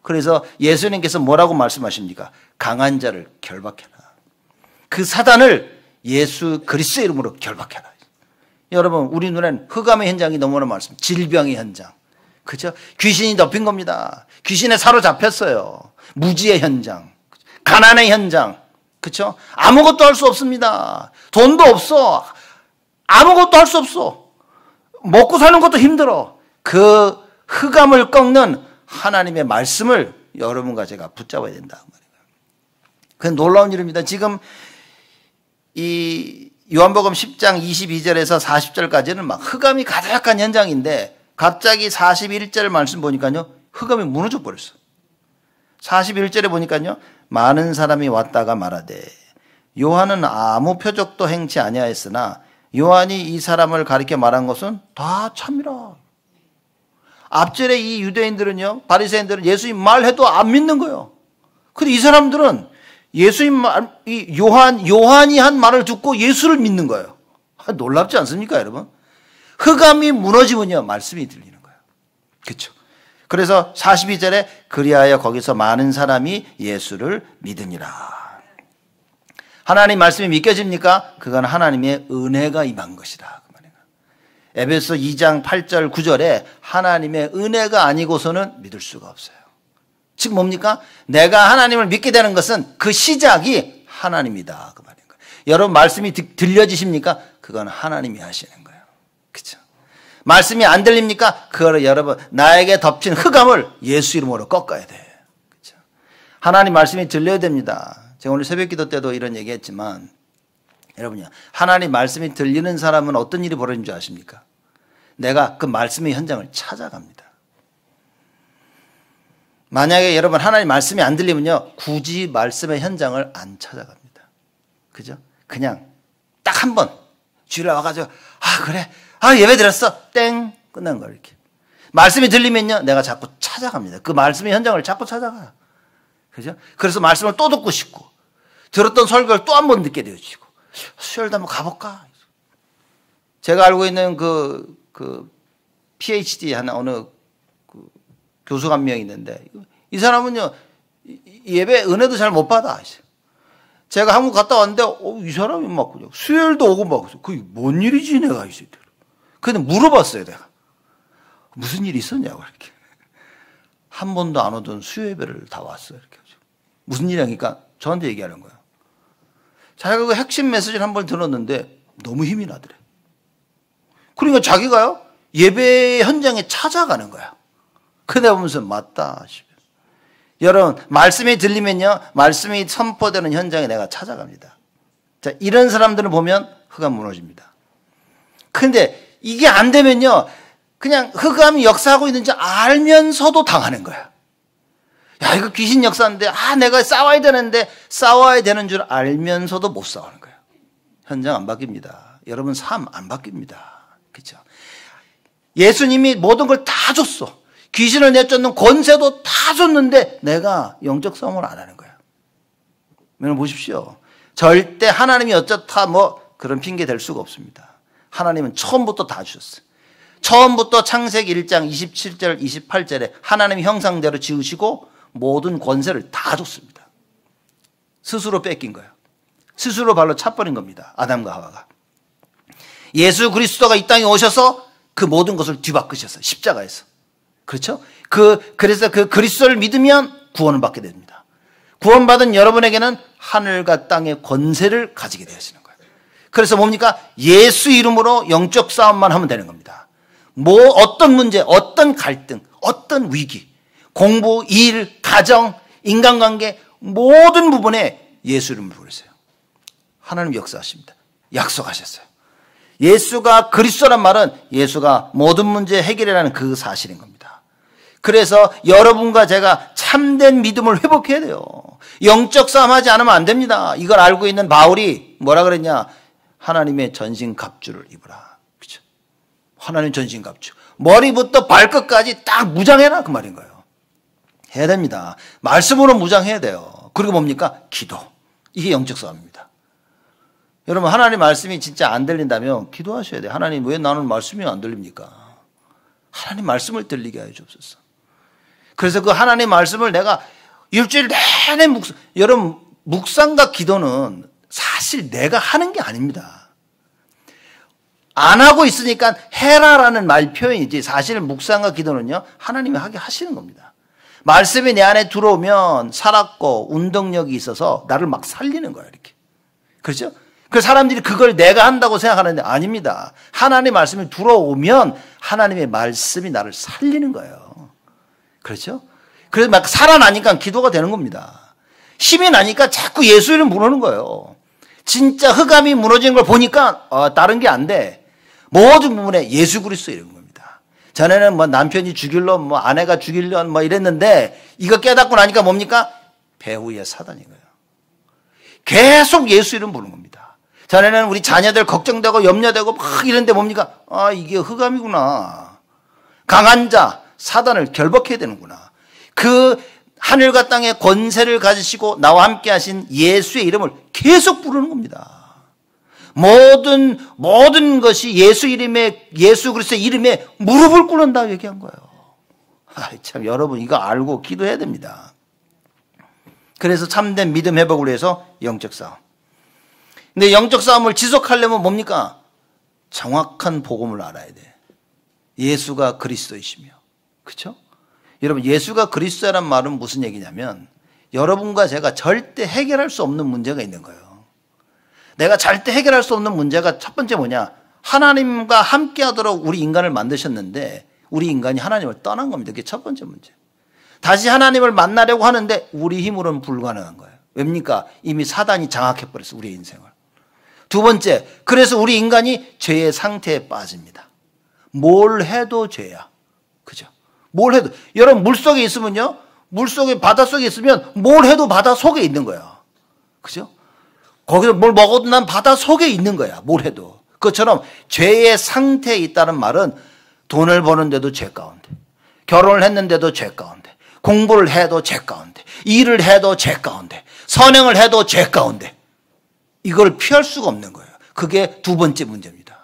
그래서 예수님께서 뭐라고 말씀하십니까? 강한 자를 결박해라. 그 사단을 예수 그리스 의 이름으로 결박해라. 여러분, 우리 눈엔 흑암의 현장이 너무나 많습니다. 질병의 현장. 그죠? 귀신이 덮인 겁니다. 귀신에 사로잡혔어요. 무지의 현장, 가난의 현장, 그쵸? 아무것도 할 수 없습니다. 돈도 없어. 아무것도 할 수 없어. 먹고 사는 것도 힘들어. 그 흑암을 꺾는 하나님의 말씀을 여러분과 제가 붙잡아야 된다. 그건 놀라운 일입니다. 지금 이 요한복음 10장 22절에서 40절까지는 막 흑암이 가득한 현장인데 갑자기 41절 말씀 보니까요. 흑암이 무너져 버렸어. 41절에 보니까요. 많은 사람이 왔다가 말하되 요한은 아무 표적도 행치 아니하였으나 요한이 이 사람을 가리켜 말한 것은 다 참이라. 앞절에 이 유대인들은요. 바리새인들은 예수님 말해도 안 믿는 거예요. 근데 이 사람들은 예수님 말, 이 요한 요한이 한 말을 듣고 예수를 믿는 거예요. 아, 놀랍지 않습니까, 여러분? 흑암이 무너지면요. 말씀이 들리는 거예요. 그렇죠? 그래서 42절에 그리하여 거기서 많은 사람이 예수를 믿으니라. 하나님 말씀이 믿겨집니까? 그건 하나님의 은혜가 임한 것이라. 그 에베소 2장 8절 9절에 하나님의 은혜가 아니고서는 믿을 수가 없어요. 즉 뭡니까? 내가 하나님을 믿게 되는 것은 그 시작이 하나님이다. 그 말인 거예요. 여러분 말씀이 들려지십니까? 그건 하나님이 하시는 거예요. 그렇죠? 말씀이 안 들립니까? 그거를 여러분 나에게 덮친 흑암을 예수 이름으로 꺾어야 돼. 그렇죠? 하나님 말씀이 들려야 됩니다. 제가 오늘 새벽기도 때도 이런 얘기했지만 여러분요 하나님 말씀이 들리는 사람은 어떤 일이 벌어진 줄 아십니까? 내가 그 말씀의 현장을 찾아갑니다. 만약에 여러분 하나님 말씀이 안 들리면요 굳이 말씀의 현장을 안 찾아갑니다. 그죠? 그냥 딱 한 번 주일날 와가지고 아 그래 아, 예배 드렸어. 땡. 끝난 거예요, 이렇게. 말씀이 들리면요, 내가 자꾸 찾아갑니다. 그 말씀의 현장을 자꾸 찾아가요. 그죠? 그래서 말씀을 또 듣고 싶고, 들었던 설교를 또 한 번 듣게 되어지고, 수요일도 한번 가볼까? 제가 알고 있는 그, 그, PhD 하나, 어느 그 교수 한 명 있는데, 이 사람은요, 예배 은혜도 잘 못 받아. 제가 한국 갔다 왔는데, 어, 이 사람이 막, 그냥 수요일도 오고 막, 그게 뭔 일이지, 내가, 이 새끼. 근데 물어봤어요, 내가. 무슨 일 있었냐고, 이렇게. 한 번도 안 오던 수요예배를 다 왔어요, 이렇게. 무슨 일이니까 그러니까 저한테 얘기하는 거야. 자기가 그 핵심 메시지를 한 번 들었는데 너무 힘이 나더래. 그러니까 자기가요, 예배 현장에 찾아가는 거야. 그러다 보면서 맞다 싶어 여러분, 말씀이 들리면요, 말씀이 선포되는 현장에 내가 찾아갑니다. 자, 이런 사람들을 보면 흑암 무너집니다. 근데 이게 안 되면요. 그냥 흑암이 역사하고 있는지 알면서도 당하는 거야. 야, 이거 귀신 역사인데, 아, 내가 싸워야 되는데, 싸워야 되는 줄 알면서도 못 싸우는 거야 현장 안 바뀝니다. 여러분, 삶 안 바뀝니다. 그죠? 예수님이 모든 걸 다 줬어. 귀신을 내쫓는 권세도 다 줬는데, 내가 영적 싸움을 안 하는 거야. 여러분, 보십시오. 절대 하나님이 어쩌다 뭐 그런 핑계 될 수가 없습니다. 하나님은 처음부터 다 주셨어요. 처음부터 창세기 1장 27절 28절에 하나님 형상대로 지으시고 모든 권세를 다 줬습니다. 스스로 뺏긴 거예요. 스스로 발로 차버린 겁니다. 아담과 하와가. 예수 그리스도가 이 땅에 오셔서 그 모든 것을 뒤바꾸셨어요. 십자가에서. 그렇죠? 그 그래서 그 그리스도를 믿으면 구원을 받게 됩니다. 구원받은 여러분에게는 하늘과 땅의 권세를 가지게 되었습니다 그래서 뭡니까? 예수 이름으로 영적 싸움만 하면 되는 겁니다. 뭐 어떤 문제, 어떤 갈등, 어떤 위기, 공부, 일, 가정, 인간관계 모든 부분에 예수 이름을 부르세요. 하나님 역사하십니다. 약속하셨어요. 예수가 그리스도란 말은 예수가 모든 문제 해결이라는 그 사실인 겁니다. 그래서 여러분과 제가 참된 믿음을 회복해야 돼요. 영적 싸움하지 않으면 안 됩니다. 이걸 알고 있는 바울이 뭐라 그랬냐? 하나님의 전신 갑주를 입으라. 그죠? 하나님 전신 갑주. 머리부터 발끝까지 딱 무장해라 그 말인 거예요. 해야 됩니다. 말씀으로 무장해야 돼요. 그리고 뭡니까? 기도. 이게 영적 싸움입니다. 여러분 하나님 말씀이 진짜 안 들린다면 기도하셔야 돼요. 하나님 왜 나는 말씀이 안 들립니까? 하나님 말씀을 들리게 하여 주옵소서. 그래서 그 하나님 말씀을 내가 일주일 내내 묵상 여러분 묵상과 기도는 사실 내가 하는 게 아닙니다. 안 하고 있으니까 해라라는 말 표현이지 사실 묵상과 기도는요 하나님이 하게 하시는 겁니다. 말씀이 내 안에 들어오면 살았고 운동력이 있어서 나를 막 살리는 거예요 이렇게 그렇죠? 그 사람들이 그걸 내가 한다고 생각하는데 아닙니다. 하나님의 말씀이 들어오면 하나님의 말씀이 나를 살리는 거예요. 그렇죠? 그래서 막 살아나니까 기도가 되는 겁니다. 힘이 나니까 자꾸 예수 이름 부르는 거예요. 진짜 흑암이 무너진걸 보니까 어, 다른 게 안 돼. 모든 부분에 예수 그리스도 이런 겁니다. 전에는 뭐 남편이 죽일론, 뭐 아내가 죽일론 뭐 이랬는데 이거 깨닫고 나니까 뭡니까? 배후의 사단인 거예요. 계속 예수 이름 부르는 겁니다. 전에는 우리 자녀들 걱정되고 염려되고 막 이런데 뭡니까? 아 이게 흑암이구나. 강한 자 사단을 결박해야 되는구나. 그 하늘과 땅의 권세를 가지시고 나와 함께 하신 예수의 이름을 계속 부르는 겁니다. 모든 모든 것이 예수 이름에 예수 그리스도 이름에 무릎을 꿇는다 고 얘기한 거예요. 아, 참 여러분 이거 알고 기도해야 됩니다. 그래서 참된 믿음 회복을 위해서 영적 싸움. 근데 영적 싸움을 지속하려면 뭡니까? 정확한 복음을 알아야 돼. 예수가 그리스도이시며. 그렇죠? 여러분 예수가 그리스도라는 말은 무슨 얘기냐면 여러분과 제가 절대 해결할 수 없는 문제가 있는 거예요. 내가 절대 해결할 수 없는 문제가 첫 번째 뭐냐? 하나님과 함께 하도록 우리 인간을 만드셨는데 우리 인간이 하나님을 떠난 겁니다. 그게 첫 번째 문제. 다시 하나님을 만나려고 하는데 우리 힘으로는 불가능한 거예요. 왜입니까? 이미 사단이 장악해버렸어, 우리 인생을. 두 번째, 그래서 우리 인간이 죄의 상태에 빠집니다. 뭘 해도 죄야. 뭘 해도 여러분 물 속에 있으면요 물 속에 바다 속에 있으면 뭘 해도 바다 속에 있는 거야 그죠? 거기서 뭘 먹어도 난 바다 속에 있는 거야 뭘 해도 그처럼 죄의 상태에 있다는 말은 돈을 버는데도 죄 가운데 결혼을 했는데도 죄 가운데 공부를 해도 죄 가운데 일을 해도 죄 가운데 선행을 해도 죄 가운데 이걸 피할 수가 없는 거예요 그게 두 번째 문제입니다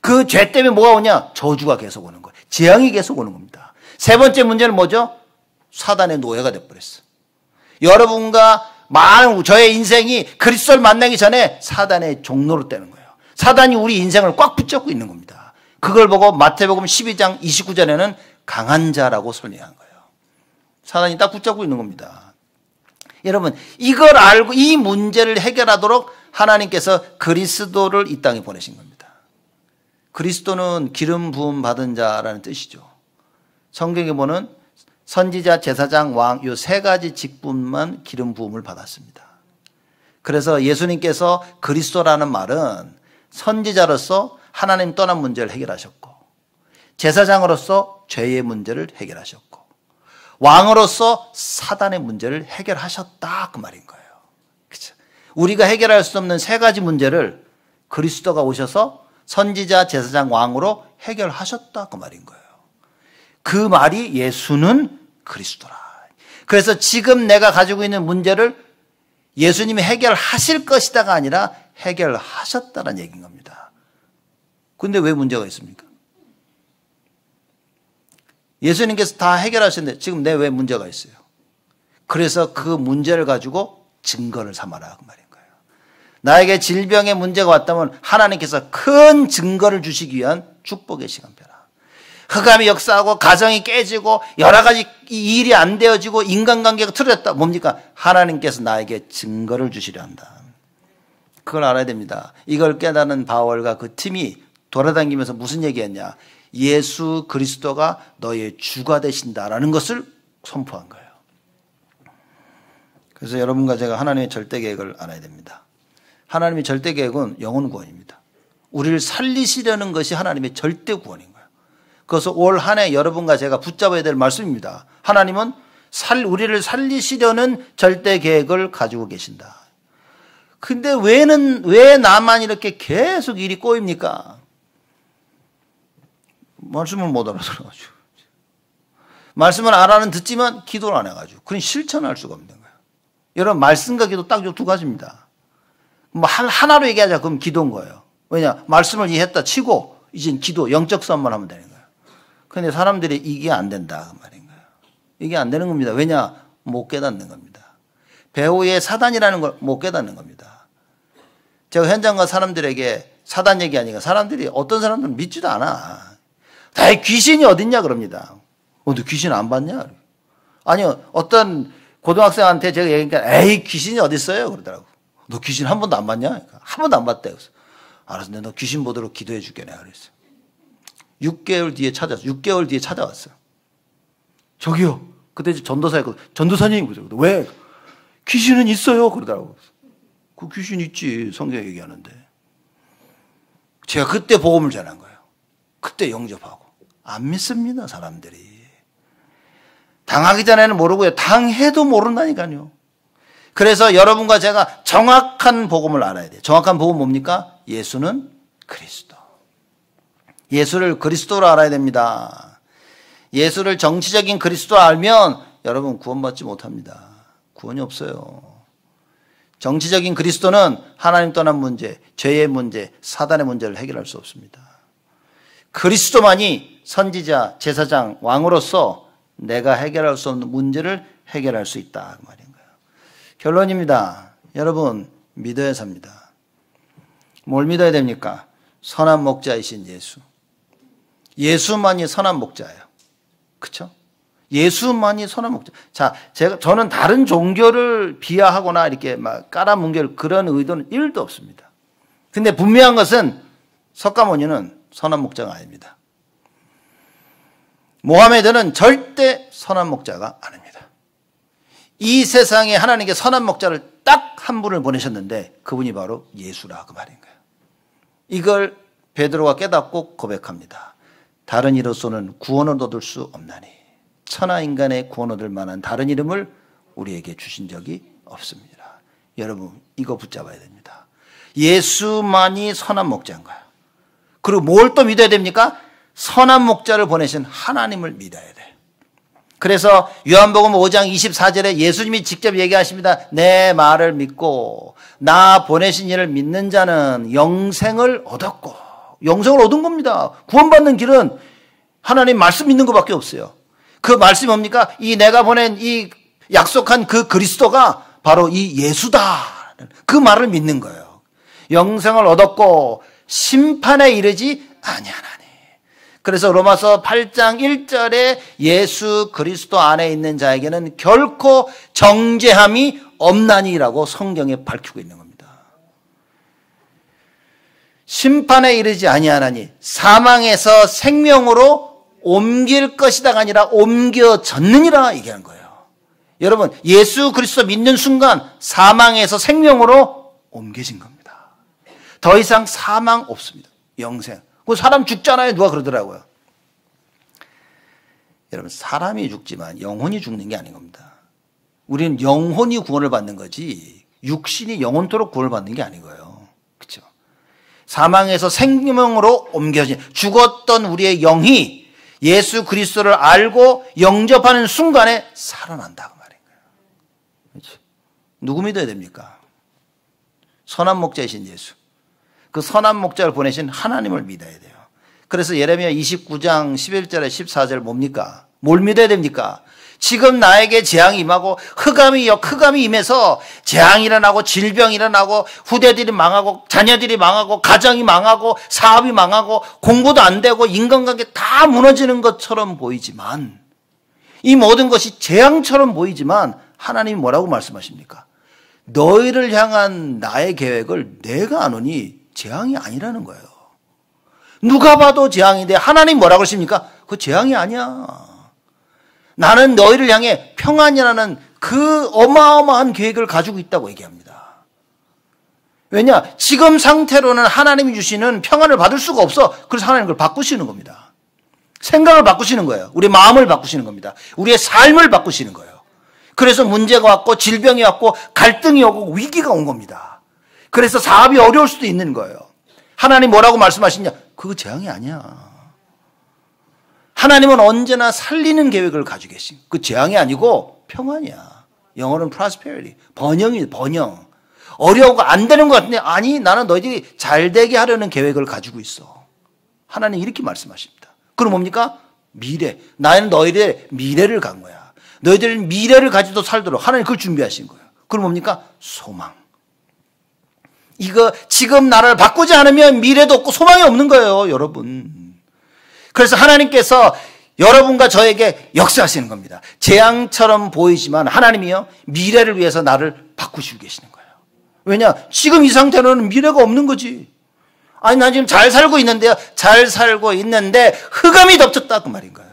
그 죄 때문에 뭐가 오냐 저주가 계속 오는 거예요 재앙이 계속 오는 겁니다 세 번째 문제는 뭐죠? 사단의 노예가 돼버렸어. 여러분과 많은 저의 인생이 그리스도를 만나기 전에 사단의 종로를 떼는 거예요. 사단이 우리 인생을 꽉 붙잡고 있는 겁니다. 그걸 보고 마태복음 12장 29절에는 강한 자라고 설명한 거예요. 사단이 딱 붙잡고 있는 겁니다. 여러분 이걸 알고 이 문제를 해결하도록 하나님께서 그리스도를 이 땅에 보내신 겁니다. 그리스도는 기름 부음 받은 자라는 뜻이죠. 성경에 보는 선지자, 제사장, 왕이 세 가지 직분만 기름 부음을 받았습니다. 그래서 예수님께서 그리스도라는 말은 선지자로서 하나님 떠난 문제를 해결하셨고 제사장으로서 죄의 문제를 해결하셨고 왕으로서 사단의 문제를 해결하셨다 그 말인 거예요. 그쵸? 우리가 해결할 수 없는 세 가지 문제를 그리스도가 오셔서 선지자, 제사장, 왕으로 해결하셨다 그 말인 거예요. 그 말이 예수는 그리스도라. 그래서 지금 내가 가지고 있는 문제를 예수님이 해결하실 것이다가 아니라 해결하셨다는 얘기인 겁니다. 근데 왜 문제가 있습니까? 예수님께서 다 해결하셨는데 지금 내 왜 문제가 있어요? 그래서 그 문제를 가지고 증거를 삼아라 그 말인 거예요. 나에게 질병의 문제가 왔다면 하나님께서 큰 증거를 주시기 위한 축복의 시간. 흑암이 역사하고 가정이 깨지고 여러 가지 일이 안 되어지고 인간관계가 틀어졌다. 뭡니까? 하나님께서 나에게 증거를 주시려 한다. 그걸 알아야 됩니다. 이걸 깨닫는 바울과 그 팀이 돌아다니면서 무슨 얘기했냐. 예수 그리스도가 너의 주가 되신다라는 것을 선포한 거예요. 그래서 여러분과 제가 하나님의 절대 계획을 알아야 됩니다. 하나님의 절대 계획은 영혼 구원입니다. 우리를 살리시려는 것이 하나님의 절대 구원입니다 그래서 올한해 여러분과 제가 붙잡아야 될 말씀입니다. 하나님은 살, 우리를 살리시려는 절대 계획을 가지고 계신다. 근데 왜는, 왜 나만 이렇게 계속 일이 꼬입니까? 말씀을 못 알아들어가지고. 말씀을 알아는 듣지만 기도를 안 해가지고. 그건 실천할 수가 없는 거예요. 여러분, 말씀과 기도 딱 두 가지입니다. 뭐, 하나로 얘기하자. 그럼 기도인 거예요. 왜냐? 말씀을 이해했다 치고, 이젠 기도, 영적 싸움만 하면 되는 거예요. 그런데 사람들이 이게 안 된다 그 말인 가요 이게 안 되는 겁니다. 왜냐? 못 깨닫는 겁니다. 배우의 사단이라는 걸 못 깨닫는 겁니다. 제가 현장과 사람들에게 사단 얘기 아니가 사람들이 어떤 사람들은 믿지도 않아. 다 귀신이 어딨냐 그럽니다. 어, 너 귀신 안 봤냐? 아니요. 어떤 고등학생한테 제가 얘기하니까 에이 귀신이 어딨어요? 그러더라고. 너 귀신 한 번도 안 봤냐? 그러니까 한 번도 안 봤대. 그래서 알았어. 너 귀신 보도록 기도해 줄게. 내가 그랬어. 6개월 뒤에 찾아왔어 6개월 뒤에 찾아왔어요. 저기요. 그때 전도사였고 그 전도사님이 그죠 왜? 귀신은 있어요. 그러더라고. 그 귀신 있지. 성경 얘기하는데. 제가 그때 복음을 전한 거예요. 그때 영접하고. 안 믿습니다. 사람들이. 당하기 전에는 모르고요. 당해도 모른다니까요. 그래서 여러분과 제가 정확한 복음을 알아야 돼요. 정확한 복음 뭡니까? 예수는 그리스도. 예수를 그리스도로 알아야 됩니다. 예수를 정치적인 그리스도 알면 여러분 구원받지 못합니다. 구원이 없어요. 정치적인 그리스도는 하나님 떠난 문제, 죄의 문제, 사단의 문제를 해결할 수 없습니다. 그리스도만이 선지자, 제사장, 왕으로서 내가 해결할 수 없는 문제를 해결할 수 있다. 그 말인 가요 결론입니다. 여러분, 믿어야 삽니다. 뭘 믿어야 됩니까? 선한 목자이신 예수. 예수만이 선한 목자예요. 그쵸 예수만이 선한 목자. 자, 제가 저는 다른 종교를 비하하거나 이렇게 막 깔아뭉갤 그런 의도는 1도 없습니다. 근데 분명한 것은 석가모니는 선한 목자가 아닙니다. 모하메드는 절대 선한 목자가 아닙니다. 이 세상에 하나님께 선한 목자를 딱 한 분을 보내셨는데 그분이 바로 예수라 고 그 말인 거예요. 이걸 베드로가 깨닫고 고백합니다. 다른 이로서는 구원을 얻을 수 없나니 천하 인간의 구원 얻을 만한 다른 이름을 우리에게 주신 적이 없습니다. 여러분 이거 붙잡아야 됩니다. 예수만이 선한 목자인가요? 그리고 뭘 또 믿어야 됩니까? 선한 목자를 보내신 하나님을 믿어야 돼. 그래서 요한복음 5장 24절에 예수님이 직접 얘기하십니다. 내 말을 믿고 나 보내신 이를 믿는 자는 영생을 얻었고 영생을 얻은 겁니다. 구원받는 길은 하나님 말씀 있는 것밖에 없어요. 그 말씀이 뭡니까? 이 내가 보낸 이 약속한 그 그리스도가 바로 이 예수다. 그 말을 믿는 거예요. 영생을 얻었고 심판에 이르지 아니하나니. 그래서 로마서 8장 1절에 예수 그리스도 안에 있는 자에게는 결코 정죄함이 없나니라고 성경에 밝히고 있는 겁니다. 심판에 이르지 아니하나니 사망에서 생명으로 옮길 것이다가 아니라 옮겨졌느니라 얘기한 거예요. 여러분 예수 그리스도 믿는 순간 사망에서 생명으로 옮겨진 겁니다. 더 이상 사망 없습니다. 영생. 그 사람 죽잖아요. 누가 그러더라고요. 여러분 사람이 죽지만 영혼이 죽는 게 아닌 겁니다. 우리는 영혼이 구원을 받는 거지 육신이 영혼토록 구원을 받는 게 아닌 거예요. 그렇죠? 사망에서 생명으로 옮겨진 죽었던 우리의 영이 예수 그리스도를 알고 영접하는 순간에 살아난다 그 말인 거예요. 누구 믿어야 됩니까? 선한 목자이신 예수. 그 선한 목자를 보내신 하나님을 믿어야 돼요. 그래서 예레미야 29장 11절에 14절 뭡니까? 뭘 믿어야 됩니까? 지금 나에게 재앙이 임하고 흑암이 요 흑암이 임해서 재앙이 일어나고 질병이 일어나고 후대들이 망하고 자녀들이 망하고 가정이 망하고 사업이 망하고 공부도 안 되고 인간관계 다 무너지는 것처럼 보이지만 이 모든 것이 재앙처럼 보이지만 하나님이 뭐라고 말씀하십니까? 너희를 향한 나의 계획을 내가 아노니 재앙이 아니라는 거예요. 누가 봐도 재앙인데 하나님 뭐라고 하십니까? 그 재앙이 아니야. 나는 너희를 향해 평안이라는 그 어마어마한 계획을 가지고 있다고 얘기합니다. 왜냐? 지금 상태로는 하나님이 주시는 평안을 받을 수가 없어. 그래서 하나님 그걸 바꾸시는 겁니다. 생각을 바꾸시는 거예요. 우리 마음을 바꾸시는 겁니다. 우리의 삶을 바꾸시는 거예요. 그래서 문제가 왔고 질병이 왔고 갈등이 오고 위기가 온 겁니다. 그래서 사업이 어려울 수도 있는 거예요. 하나님 뭐라고 말씀하시냐? 그거 재앙이 아니야. 하나님은 언제나 살리는 계획을 가지고 계신. 그 재앙이 아니고 평안이야. 영어로는 prosperity. 번영이 번영. 어려우고 안 되는 것 같은데 아니 나는 너희들이 잘 되게 하려는 계획을 가지고 있어. 하나님 이렇게 말씀하십니다. 그럼 뭡니까? 미래. 나는 너희들의 미래를 간 거야. 너희들은 미래를 가지도 살도록 하나님 그걸 준비하신 거야 그럼 뭡니까? 소망. 이거 지금 나라를 바꾸지 않으면 미래도 없고 소망이 없는 거예요, 여러분. 그래서 하나님께서 여러분과 저에게 역사하시는 겁니다. 재앙처럼 보이지만 하나님이요 미래를 위해서 나를 바꾸시고 계시는 거예요. 왜냐 지금 이 상태로는 미래가 없는 거지. 아니 난 지금 잘 살고 있는데요. 잘 살고 있는데 흑암이 덮쳤다 그 말인가요?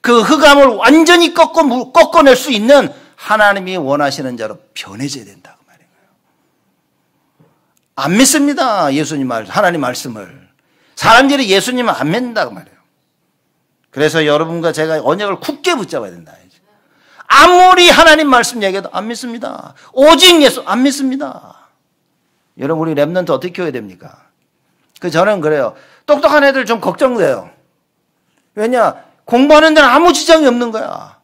그 흑암을 완전히 꺾어 꺾어낼 수 있는 하나님이 원하시는 자로 변해져야 된다 그 말인가요? 안 믿습니다 예수님 말 하나님 말씀을. 사람들이 예수님을 안 믿는다고 말해요 그래서 여러분과 제가 언약을 굳게 붙잡아야 된다. 아무리 하나님 말씀 얘기해도 안 믿습니다. 오직 예수 안 믿습니다. 여러분 우리 랩런트 어떻게 키워야 됩니까? 그 저는 그래요. 똑똑한 애들 좀 걱정돼요. 왜냐 공부하는 데는 아무 지장이 없는 거야.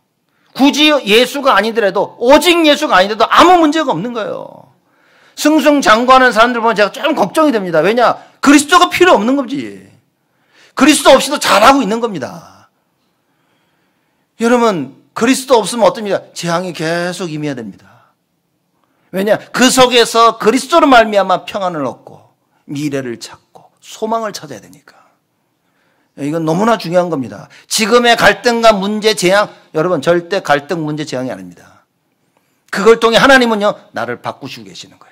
굳이 예수가 아니더라도 오직 예수가 아니더라도 아무 문제가 없는 거예요. 승승장구하는 사람들 보면 제가 좀 걱정이 됩니다. 왜냐 그리스도가 필요 없는 거지. 그리스도 없이도 잘하고 있는 겁니다. 여러분, 그리스도 없으면 어떻니까 재앙이 계속 임해야 됩니다. 왜냐? 그 속에서 그리스도로 말미암아 평안을 얻고 미래를 찾고 소망을 찾아야 되니까. 이건 너무나 중요한 겁니다. 지금의 갈등과 문제 재앙 여러분 절대 갈등 문제 재앙이 아닙니다. 그걸 통해 하나님은요 나를 바꾸시고 계시는 거예요.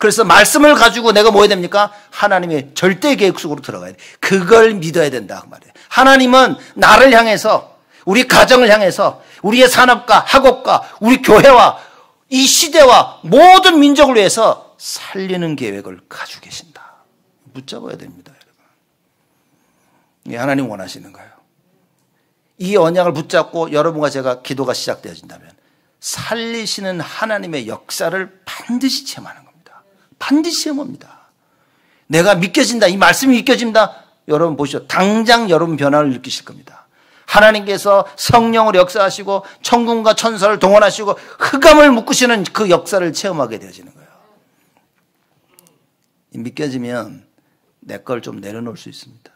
그래서 말씀을 가지고 내가 뭐 해야 됩니까? 하나님의 절대 계획 속으로 들어가야 돼. 그걸 믿어야 된다. 그 말이에요. 하나님은 나를 향해서 우리 가정을 향해서 우리의 산업과 학업과 우리 교회와 이 시대와 모든 민족을 위해서 살리는 계획을 가지고 계신다. 붙잡아야 됩니다, 여러분. 예, 하나님 원하시는 거예요. 이 언약을 붙잡고 여러분과 제가 기도가 시작되어진다면 살리시는 하나님의 역사를 반드시 체험하는 거예요. 반드시 시험 봅니다 내가 믿겨진다. 이 말씀이 믿겨진다. 여러분 보시죠. 당장 여러분 변화를 느끼실 겁니다. 하나님께서 성령을 역사하시고 천군과 천사를 동원하시고 흑암을 묶으시는 그 역사를 체험하게 되어지는 거예요. 믿겨지면 내 걸 좀 내려놓을 수 있습니다.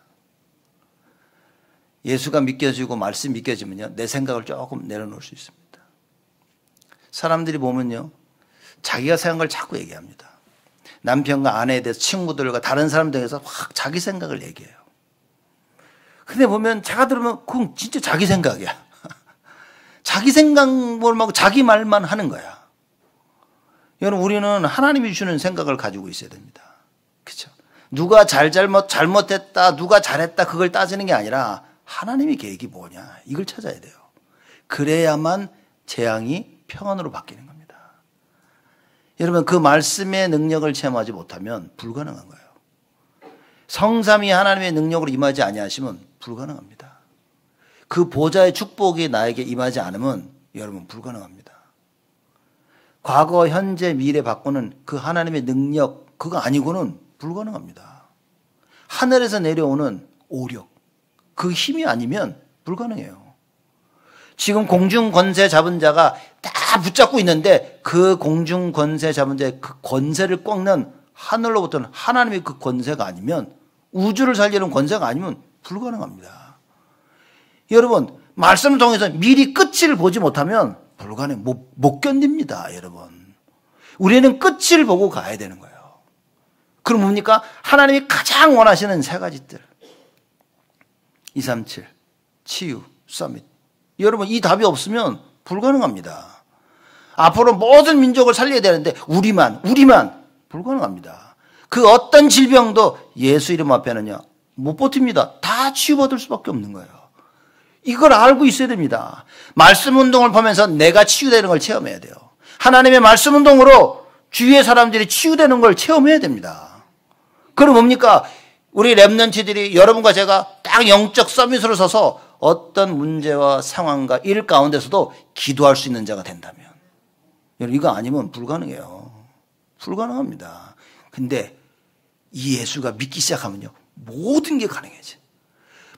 예수가 믿겨지고 말씀 믿겨지면요. 내 생각을 조금 내려놓을 수 있습니다. 사람들이 보면요. 자기가 생각한 자꾸 얘기합니다. 남편과 아내에 대해서 친구들과 다른 사람들에서 확 자기 생각을 얘기해요. 근데 보면 제가 들으면 그건 진짜 자기 생각이야. *laughs* 자기 생각 말하고 자기 말만 하는 거야. 여러분 우리는 하나님이 주시는 생각을 가지고 있어야 됩니다. 그렇죠? 누가 잘잘못 잘못했다, 누가 잘했다 그걸 따지는 게 아니라 하나님의 계획이 뭐냐 이걸 찾아야 돼요. 그래야만 재앙이 평안으로 바뀌는 겁니다. 여러분 그 말씀의 능력을 체험하지 못하면 불가능한 거예요. 성삼이 하나님의 능력으로 임하지 아니하시면 불가능합니다. 그 보좌의 축복이 나에게 임하지 않으면 여러분 불가능합니다. 과거, 현재, 미래 바꾸는 그 하나님의 능력 그거 아니고는 불가능합니다. 하늘에서 내려오는 오력 그 힘이 아니면 불가능해요. 지금 공중 권세 잡은 자가 다 붙잡고 있는데 그 공중 권세 잡은자의 그 권세를 꺾는 하늘로부터는 하나님의 그 권세가 아니면 우주를 살리는 권세가 아니면 불가능합니다. 여러분 말씀을 통해서 미리 끝을 보지 못하면 불가능 못, 못 견딥니다, 여러분. 우리는 끝을 보고 가야 되는 거예요. 그럼 뭡니까? 하나님이 가장 원하시는 세 가지들. 237, 치유, 서밋. 여러분, 이 답이 없으면 불가능합니다. 앞으로 모든 민족을 살려야 되는데 우리만 우리만 불가능합니다. 그 어떤 질병도 예수 이름 앞에는요 못 버팁니다. 다 치유받을 수밖에 없는 거예요. 이걸 알고 있어야 됩니다. 말씀 운동을 보면서 내가 치유되는 걸 체험해야 돼요. 하나님의 말씀 운동으로 주위의 사람들이 치유되는 걸 체험해야 됩니다. 그럼 뭡니까? 우리 랩런티들이 여러분과 제가 딱 영적 서밋으로 서서 어떤 문제와 상황과 일 가운데서도 기도할 수 있는 자가 된다면 여러분 이거 아니면 불가능해요. 불가능합니다. 근데 이 예수가 믿기 시작하면요. 모든 게 가능해져.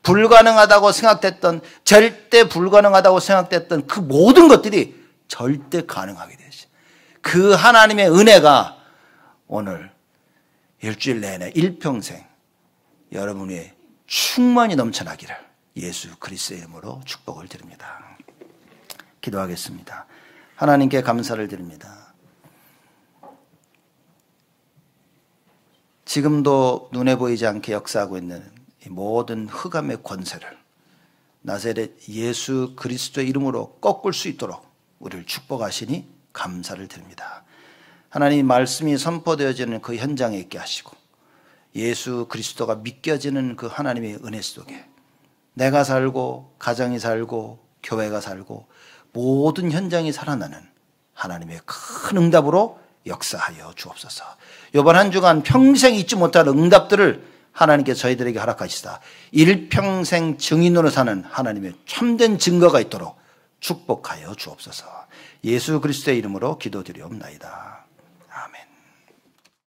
불가능하다고 생각됐던 절대 불가능하다고 생각됐던 그 모든 것들이 절대 가능하게 되죠그 하나님의 은혜가 오늘 일주일 내내 일평생 여러분의 충만이 넘쳐나기를 예수 그리스도의 이름으로 축복을 드립니다. 기도하겠습니다. 하나님께 감사를 드립니다. 지금도 눈에 보이지 않게 역사하고 있는 모든 흑암의 권세를 나세렛 예수 그리스도의 이름으로 꺾을 수 있도록 우리를 축복하시니 감사를 드립니다. 하나님 말씀이 선포되어지는 그 현장에 있게 하시고 예수 그리스도가 믿겨지는 그 하나님의 은혜 속에 내가 살고 가정이 살고 교회가 살고 모든 현장이 살아나는 하나님의 큰 응답으로 역사하여 주옵소서. 이번 한 주간 평생 잊지 못할 응답들을 하나님께 저희들에게 허락하시다. 일평생 증인으로 사는 하나님의 참된 증거가 있도록 축복하여 주옵소서. 예수 그리스도의 이름으로 기도드리옵나이다.